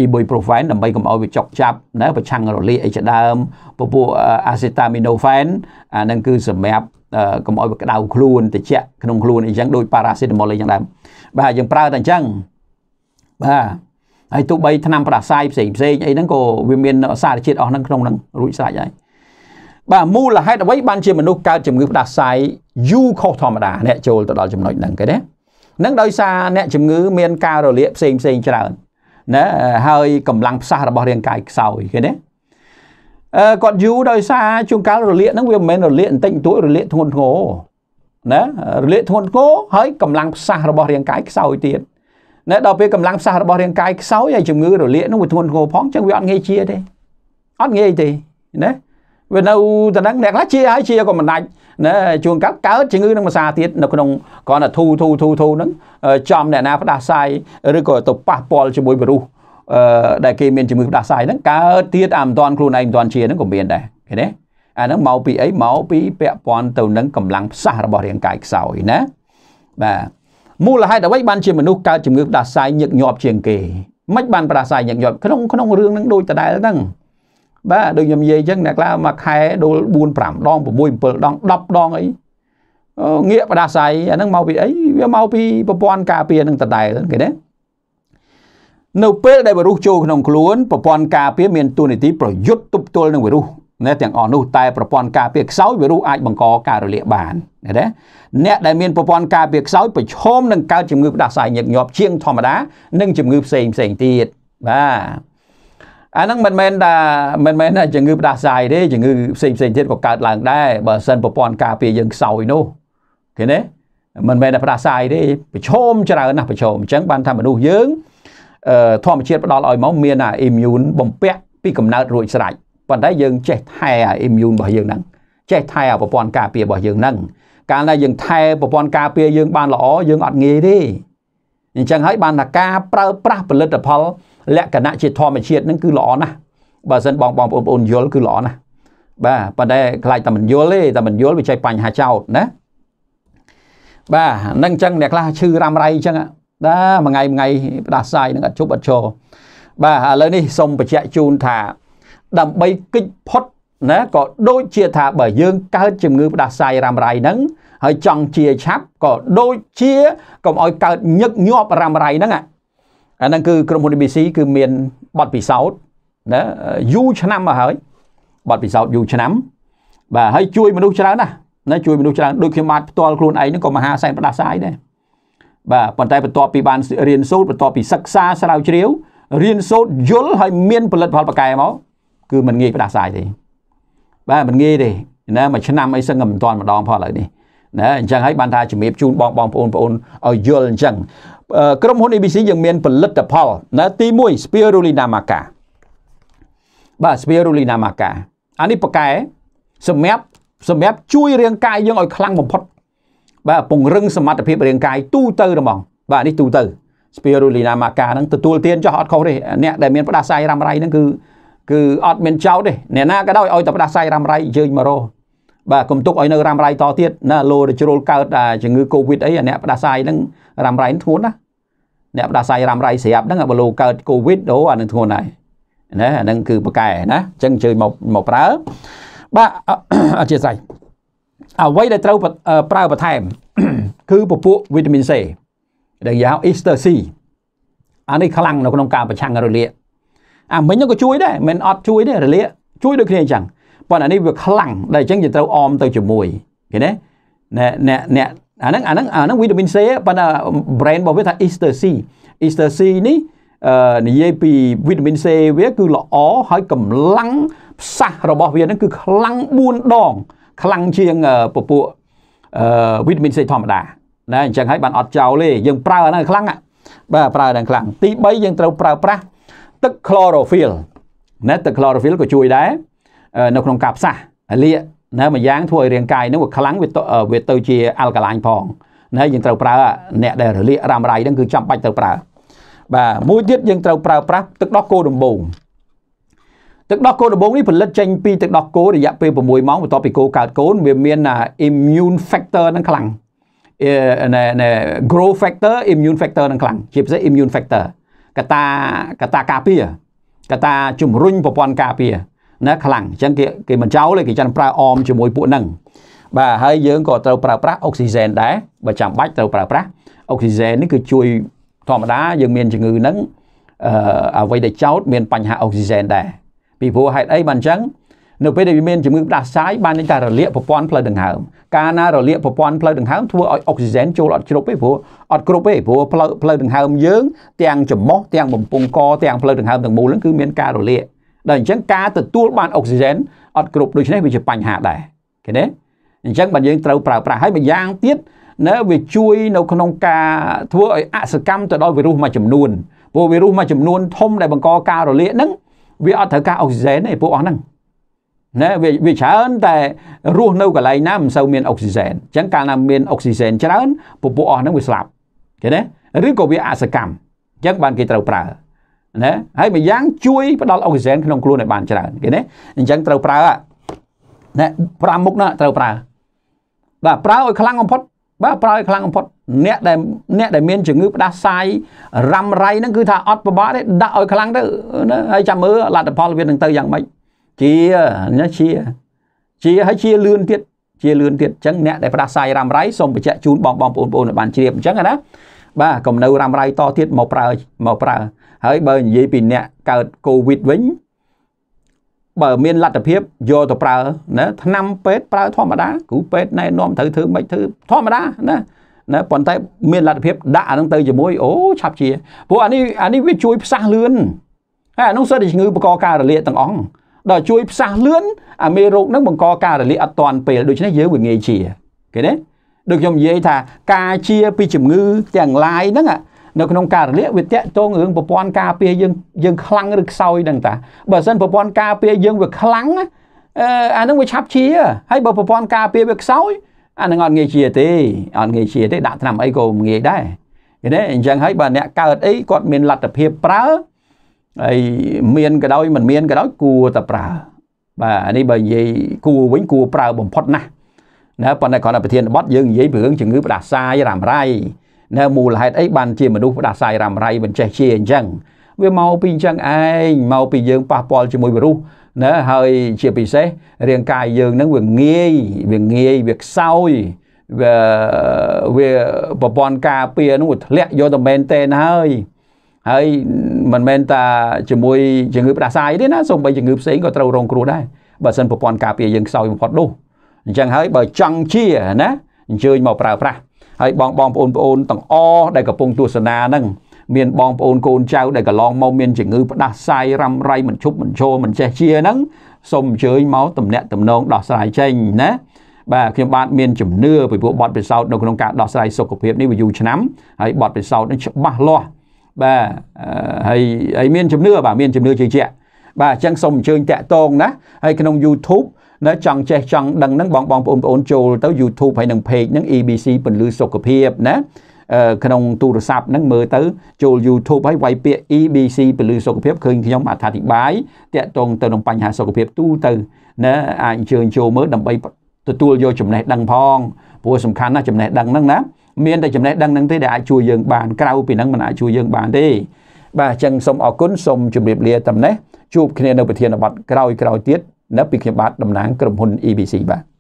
ibuprofen ដើម្បីកុំឲ្យវាចុកចាប់ណាប្រឆាំងរលាកអីជាដើមពពួក acetaminophen អាហ្នឹងគឺសម្រាប់កុំឲ្យវាក្តៅខ្លួនតិចក្នុងខ្លួនអីចឹងដូចប៉ារ៉ាសេតាមុលអីចឹងដែរបាទយើងប្រើតែអញ្ចឹងបាទហើយទោះបីថ្នាំផ្ដាសាយផ្សេងផ្សេងអីហ្នឹងក៏វាមាន សារជាតិអស់ហ្នឹងក្នុងហ្នឹងរួចស្រេចហើយបាទមូលហេតុអ្វីបានជាមនុស្សកើតជំងឺផ្ដាសាយយូរខុសធម្មតាអ្នកចូលទៅដល់ចំណុចហ្នឹងគេណានឹងដោយសារអ្នកជំងឺមានការរលាកផ្សេងផ្សេងច្រើនណាហើយកម្លាំងផ្សះរបស់រាងកាយខ្សោយឃើញទេគាត់យូរដោយសារជួនកាលរលាកហ្នឹងវាមិនមែនរលាកបន្តិចបន្តួចរលាកធ្ងន់ធ្ងរណារលាកធ្ងន់ធ្ងរហើយកម្លាំងផ្សះរបស់រាងកាយខ្សោយទៀតណាដល់ពេលកម្លាំងផ្សះរបស់រាងកាយខ្សោយហើយជំងឺរលាកហ្នឹងវាធ្ងន់ធ្ងរផងចឹងវាអត់ងាយជាទេអត់ងាយទេណាវានៅតែនឹងអ្នកខ្លះជាហើយជាក៏មិនដាច់ណាជួនកាលកើតជំងឺនឹងភាសាទៀតនៅក្នុងគ្រាន់តែធូធូធូធូហ្នឹងចំអ្នកណាផ្ដាសាយឬក៏ទៅប៉ះពាល់ជាមួយវីរុសដែលគេមានជំងឺផ្ដាសាយហ្នឹងកើតទៀតអាមិនតាន់ខ្លួនឯងមិនតាន់ជាហ្នឹងក៏មានដែរឃើញទេអាហ្នឹងមកពីអីមកពីពាក់ព័ន្ធទៅនឹងកម្លាំងផ្សះរបស់រាង កាយខ្សោយណាបាទមូលហេតុអ្វីបានជាមនុស្សកើតជំងឺផ្ដាសាយញឹកញាប់ជាងគេមិនបានផ្ដាសាយញឹកញាប់ក្នុងក្នុងរឿងហ្នឹងដូចដដែលហ្នឹងបាទដូចខ្ញុំនិយាយអញ្ចឹងអ្នកខ្លះមួយខែដួល4 5ដង6 7ដង10ដងអីងាកផ្ដាសាយអាហ្នឹងមកពីអីវាមកពីប្រព័ន្ធការពារនឹងដដែលគេណានៅពេលដែលវីរុសចូលក្នុងខ្លួនប្រព័ន្ធការពារមានទូនាទីប្រយុទ្ធទប់ទល់នឹងវីរុសណាទាំងអស់នោះតែប្រព័ន្ធការពារខ្សោយវីរុសអាចបង្កការរលាកបានណាអ្នកដែលមានប្រព័ន្ធការពារខ្សោយប្រឈមនឹងកើតជំងឺផ្ដាសាយញឹកញាប់ជាងធម្មតានិងជំងឺផ្សេងផ្សេងទៀតបាទអាហ្នឹងមិនមែនថាមិនមែនថាជំងឺផ្ដាសាយទេជំងឺផ្សេងផ្សេងទៀតក៏កើតឡើងដែរបើសិនប្រព័ន្ធការពារយើងខ្សោយនោះឃើញទេមិនមែនតែផ្ដាសាយទេប្រឈមច្រើនណាស់ប្រឈមអញ្ចឹងបានថាមនុស្សយើងធម្មជាតិផ្ដល់ឲ្យមកមានអា immune បំពាក់ពីកំណើតរួចស្រេចប៉ុន្តែយើងចេះថែអា immune របស់យើងហ្នឹងចេះថែអាប្រព័ន្ធការពាររបស់យើងហ្នឹងកាលណាយើងថែប្រព័ន្ធការពារយើងបានល្អយើងអត់ងាយទេអញ្ចឹងហើយ បានថាការប្រើប្រាស់ផលិតផលលក្ខណៈជាធម្មជាតិហ្នឹងគឺល្អណាស់បើសិនបងបងប្អូនយល់គឺល្អណាស់បាទប៉ុន្តែខ្លាចតែមិនយល់ទេតែមិនយល់វាចេះបញ្ហាចោតណាបាទហ្នឹងអញ្ចឹងអ្នកខ្លះឈឺរ៉ាំរ៉ៃអញ្ចឹងណាមួយថ្ងៃមួយថ្ងៃផ្ដាសាយនឹងអត់ជប់អត់ឈរបាទឥឡូវនេះសូមបញ្ជាក់ជូនថាដើម្បីគិចផុតណាក៏ដូចជាថាបើយើងកើតជំងឺផ្ដាសាយរ៉ាំរ៉ៃហ្នឹងហើយចង់ជាឆាប់ក៏ដូចជាកុំឲ្យកើតញឹកញាប់រ៉ាំរ៉ៃហ្នឹងអាហ្នឹងគឺក្រុមហ៊ុន BBC គឺមានប័ណ្ណពិសោធន៍ណាយូរឆ្នាំមកហើយប័ណ្ណពិសោធន៍យូរឆ្នាំបាទហើយជួយមនុស្សច្រើនណាស់ណាជួយមនុស្សច្រើនដូចខ្ញុំបាទផ្ទាល់ខ្លួនឯងហ្នឹងក៏មហាសែនផ្ដាសាយដែរបាទប៉ុន្តែបន្ទាប់ពីបានរៀនសូត្របន្ទាប់ពីសិក្សាស្រាវជ្រាវរៀនសូត្រយល់ហើយមានផលិតផលប៉ាកែមកគឺมันងាយផ្ដាសាយទេបាទมันងាយទេណាមួយឆ្នាំអីសឹងក៏មិនតាន់ម្ដងផលឥឡូវនេះណាអញ្ចឹងហើយបានថាជំរាបជូនបងបងប្អូនប្អូនឲ្យយល់អញ្ចឹងក្រុមហ៊ុន ABC យើងមានផលិតផលណាទី1 Spirulina maca បាទ Spirulina maca អានេះប៉ាកែសម្រាប់សម្រាប់ជួយរាងកាយយើងឲ្យខ្លាំងបំផុតបាទពង្រឹងសមត្ថភាពរាងកាយទូទៅហ្មងបាទនេះទូទៅ spirulina maca ហ្នឹងទទួលទានចោះអត់ខុសទេអ្នកដែលមានផ្ដាសាយរ៉ាំរ៉ៃហ្នឹងគឺគឺអត់មានចោតទេអ្នកណាក៏ដោយឲ្យតែផ្ដាសាយរ៉ាំរ៉ៃយើងមករកបាទកុំទុកឲ្យនៅរ៉ាំរ៉ៃតទៀតណាលោរជ្រុលកើតជំងឺ Covid អីអ្នកផ្ដាសាយហ្នឹងរ៉ាំរ៉ៃធ្ងន់ណាអ្នកផ្ដាសាយរ៉ាំរ៉ៃស្រាប់ហ្នឹងបើលោកើត Covid អូអានឹងធ្ងន់ហើយណាអានឹងគឺប៉កែណាអញ្ចឹងជើញមកមកប្រើបាទអធិស្ឋានអ្វីដែលត្រូវប្រើបន្ថែមគឺពពួកវីតាមីន C ដែលយ៉ាង Easter C អានេះខ្លាំងនៅក្នុងការប្រឆាំងរលាកអាមិញក៏ជួយដែរមិនអត់ជួយទេរលាក ជួយដូចគ្នាអញ្ចឹងប៉ុន្តែនេះវាខ្លាំងដែលអញ្ចឹងយើងត្រូវអមទៅជាមួយឃើញទេអ្នកអ្នកអាហ្នឹងអាហ្នឹងអាហ្នឹងវីតាមីន C ប៉ុន្តែ brand របស់វាថា Easter C Easter C នេះអឺនិយាយពីវីតាមីន C វាគឺល្អហើយកម្លាំងផ្សះរបស់វាហ្នឹងគឺខ្លាំង4ដងខ្លាំងជាងពពួកវីតាមីន C ធម្មតាណាអញ្ចឹងហើយបានអត់ចោលទេយើងប្រើអាហ្នឹងខ្លាំងបាទប្រើអាហ្នឹងខ្លាំងទី3យើងត្រូវប្រើប្រាស់ទឹក chlorophyll ណាទឹក chlorophyll ក៏ជួយដែរនៅក្នុងការផ្សះលាកណាមួយយ៉ាងធ្វើឲ្យរាងកាយនឹងវាខ្លាំងវាវាទៅជាអាល់កាឡាញផងណាយើងត្រូវប្រើអ្នកដែលរលាករ៉ាំរ៉ៃហ្នឹងគឺចាំបាច់ត្រូវប្រើបាទមួយទៀតយើងត្រូវប្រើប្រាស់ទឹកដោះគោដំបូងទឹកដោះគោដំបូងនេះផលិតចេញពីទឹកដោះគោរយៈពេល6ម៉ោងបន្ទាប់ពីគោកើតកូនវាមាន immune factor ហ្នឹងខ្លាំងណែណែ grow factor immune factor នឹងខ្លាំងជាពិសេស immune factor កតាកតាការពារកតាជំរុញប្រព័ន្ធការពារណាខ្លាំងអញ្ចឹងគេគេមិនចោលទេគេចាំប្រើអមជាមួយពួកហ្នឹងបាទហើយយើងក៏ត្រូវប្រើប្រាស់អុកស៊ីហ្សែនដែរបើចាំបាច់ត្រូវប្រើប្រាស់អុកស៊ីហ្សែននេះគឺជួយធម្មតាយើងមានជំងឺហ្នឹងអឺអ្វីដែលចោតមានបញ្ហាអុកស៊ីហ្សែនដែរពីព្រោះហេតុអីបានអញ្ចឹងនៅពេលដែលវាមានជំងឺផ្ដាសាយបានន័យថារលាកប្រព័ន្ធផ្លូវដង្ហើមកាលណារលាកប្រព័ន្ធផ្លូវដង្ហើមធ្វើឲ្យអុកស៊ីហ្សែនចូលអត់ជ្រប់ទេព្រោះអត់គ្រប់ទេព្រោះផ្លូវផ្លូវដង្ហើមយើងទាំងច្រមុះទាំងបំពង់កទាំងផ្លូវដង្ហើមទាំងមូលហ្នឹងគឺមានការរលាកដល់អញ្ចឹងការទទួលបានអុកស៊ីហ្សែនអត់គ្រប់ដូច្នេះវាជាបញ្ហាដែរឃើញទេអញ្ចឹងបើយើងត្រូវប្រើប្រាស់ហើយម្យ៉ាងទៀតណាវាជួយនៅក្នុងការធ្វើឲ្យអសកម្មទៅដល់វីរុសមួយចំនួនព្រោះវីរុសមួយចំនួនធំដែលបង្កការរលាកហ្នឹងវាអត់ត្រូវការអុកស៊ីហ្សែនទេពួកអស់ហ្នឹងណាវាវាច្រើនតែរស់នៅកន្លែងណាមិនសូវមានអុកស៊ីហ្សែនអញ្ចឹងកាលណាមានអុកស៊ីហ្សែនច្រើនពពួកអស់ហ្នឹងវាស្លាប់ឃើញទេឬក៏វាអសកម្មអញ្ចឹងបានគេត្រូវប្រើណាហើយម្យ៉ាងជួយ ផ្ដល់អុកស៊ីហ្សែនក្នុងខ្លួនឲ្យបានច្រើនឃើញទេអញ្ចឹងត្រូវប្រើណា5មុខណាត្រូវប្រើបាទប្រើឲ្យខ្លាំងបំផុតបាទប្រើឲ្យខ្លាំងបំផុតអ្នកដែលអ្នកដែលមានជំងឺផ្ដាសាយរ៉ាំរ៉ៃហ្នឹងគឺ ថាអត់ពិបាកទេដាក់ឲ្យខ្លាំងទៅណាហើយចាំមើលលទ្ធផលវានឹងទៅយ៉ាងម៉េចជាណាជាជាហើយជាលឿនទៀតជាលឿនទៀតអញ្ចឹងអ្នកដែលផ្ដាសាយរ៉ាំរ៉ៃសូមបញ្ជាក់ជូនបងបងប្អូនបងប្អូនឲ្យបានជ្រាបអញ្ចឹងណាបាទកំនៅរ៉ាំរ៉ៃតទៀតមកប្រើមកប្រើហើយបើនិយាយពីអ្នកកើតកូវីដវិញបើមានលទ្ធភាពយកទៅប្រើណាថ្នាំពេទ្យប្រើធម្មតាគ្រូពេទ្យណែនាំត្រូវធ្វើមិនធ្វើធម្មតាណាណាប៉ុន្តែមានលទ្ធភាពដាក់អានឹងទៅជាមួយអូឆាប់ជាព្រោះអានេះអានេះវាជួយ ផ្សះលឿនហើយអានោះសិតតែជំងឺបង្កការរលាកទាំងអង្គដល់ជួយផ្សះលឿនអាមេរោគនឹងបង្កការរលាកអត់តាន់ពេលដូច្នេះយើងវាងាយជា គេទេដូចខ្ញុំនិយាយថាការជា ពីជំងឺទាំង lain ហ្នឹងនៅក្នុងការរលាកវាតកតងរឿងប្រព័ន្ធការពារយើងយើង ខ្លាំងឬខ្សោយហ្នឹងតាបើមិនប្រព័ន្ធការពារយើងវាខ្លាំងអានឹងវាឆាប់ជា ហើយបើប្រព័ន្ធការពារវាខ្សោយអានឹងអត់ងាយជាទេអត់ងាយជាទេ ដាក់ឆ្នាំអីក៏ងាយដែរឃើញទេអញ្ចឹងហើយបើអ្នកកើតអីគាត់មានលទ្ធភាពប្រើហើយមានក៏ដោយមិនមានក៏ដោយគួរតែប្រើបាទអានេះបើនិយាយគួរវិញគួរប្រើបំផុតណាស់ណាប៉ុន្តែគ្រាន់តែប្រធានបទយើងនិយាយពីរឿងជំងឺផ្ដាសាយរ៉ាំរ៉ៃនៅមូលហេតុអីបានជាមនុស្សផ្ដាសាយរ៉ាំរ៉ៃមិនចេះជាអញ្ចឹងវាមកពីអញ្ចឹងឯងមកពីយើងប៉ះពាល់ជាមួយវីរុសណាហើយជាពិសេសរាងកាយយើងនឹងវាងាយវាងាយវាខ្សោយវាវាប្រព័ន្ធការពារនឹងវាធ្លាក់យកតែមែនតែនហើយហើយមិនមែនតាជាមួយជំងឺផ្ដាសាយទេណាសូម្បីជំងឺផ្សេងក៏ត្រូវរងគ្រោះដែរបើសិនប្រព័ន្ធការពារយើងខ្សោយបំផុតនោះអញ្ចឹងហើយបើចង់ជាណាអញ្ជើញមកប្រើប្រាស់ហើយបងបងប្អូនប្អូនទាំងអស់ដែលកំពុងទស្សនាហ្នឹងមានបងប្អូនកូនចៅ ដែលកន្លងមកមានជំងឺផ្ដាសាយរ៉ាំរ៉ៃមិនឈប់មិនឈរមិនចេះជាហ្នឹងសូមអញ្ជើញមកតំណាក់តំណងដោះស្រាយចេញណាបាទខ្ញុំបាទមានជំនឿពីពួកបទពិសោធន៍នៅក្នុងការដោះស្រាយសុខភាពនេះវាយូរឆ្នាំហើយបទពិសោធន៍នេះច្បាស់លាស់បាទហើយហើយមានជំនឿបាទមានជំនឿជឿជាក់បាទអញ្ចឹងសូមអញ្ជើញតាក់តងណាហើយក្នុង YouTube ណាចង់ចេះចង់ដឹងហ្នឹងបងបងប្អូនបងប្អូនចូល ទៅ YouTube ហើយនឹង page ហ្នឹង EBC ពន្លឺសុខភាពណាក្នុងទូរស័ព្ទហ្នឹងមើលទៅចូល YouTube ហើយវាយពាក្យ EBC ពលឺសុខភាពឃើញខ្ញុំអត្ថាធិប្បាយតាក់ទងទៅនឹងបញ្ហាសុខភាពទូទៅណាអាចអញ្ជើញចូលមើលដើម្បីទទួលយកចំណេះដឹងផងព្រោះសំខាន់ណាស់ចំណេះដឹងហ្នឹងណាមានតែចំណេះដឹងហ្នឹងទេដែលអាចជួយយើងបានក្រៅពីហ្នឹងมันអាចជួយយើងបានទេបាទអញ្ចឹងសូមអរគុណសូមជម្រាបលាតំណេះជួបគ្នានៅប្រធានបទក្រោយៗទៀតនៅពីខ្ញុំបាទតំណាងក្រុមហ៊ុន EBC បាទ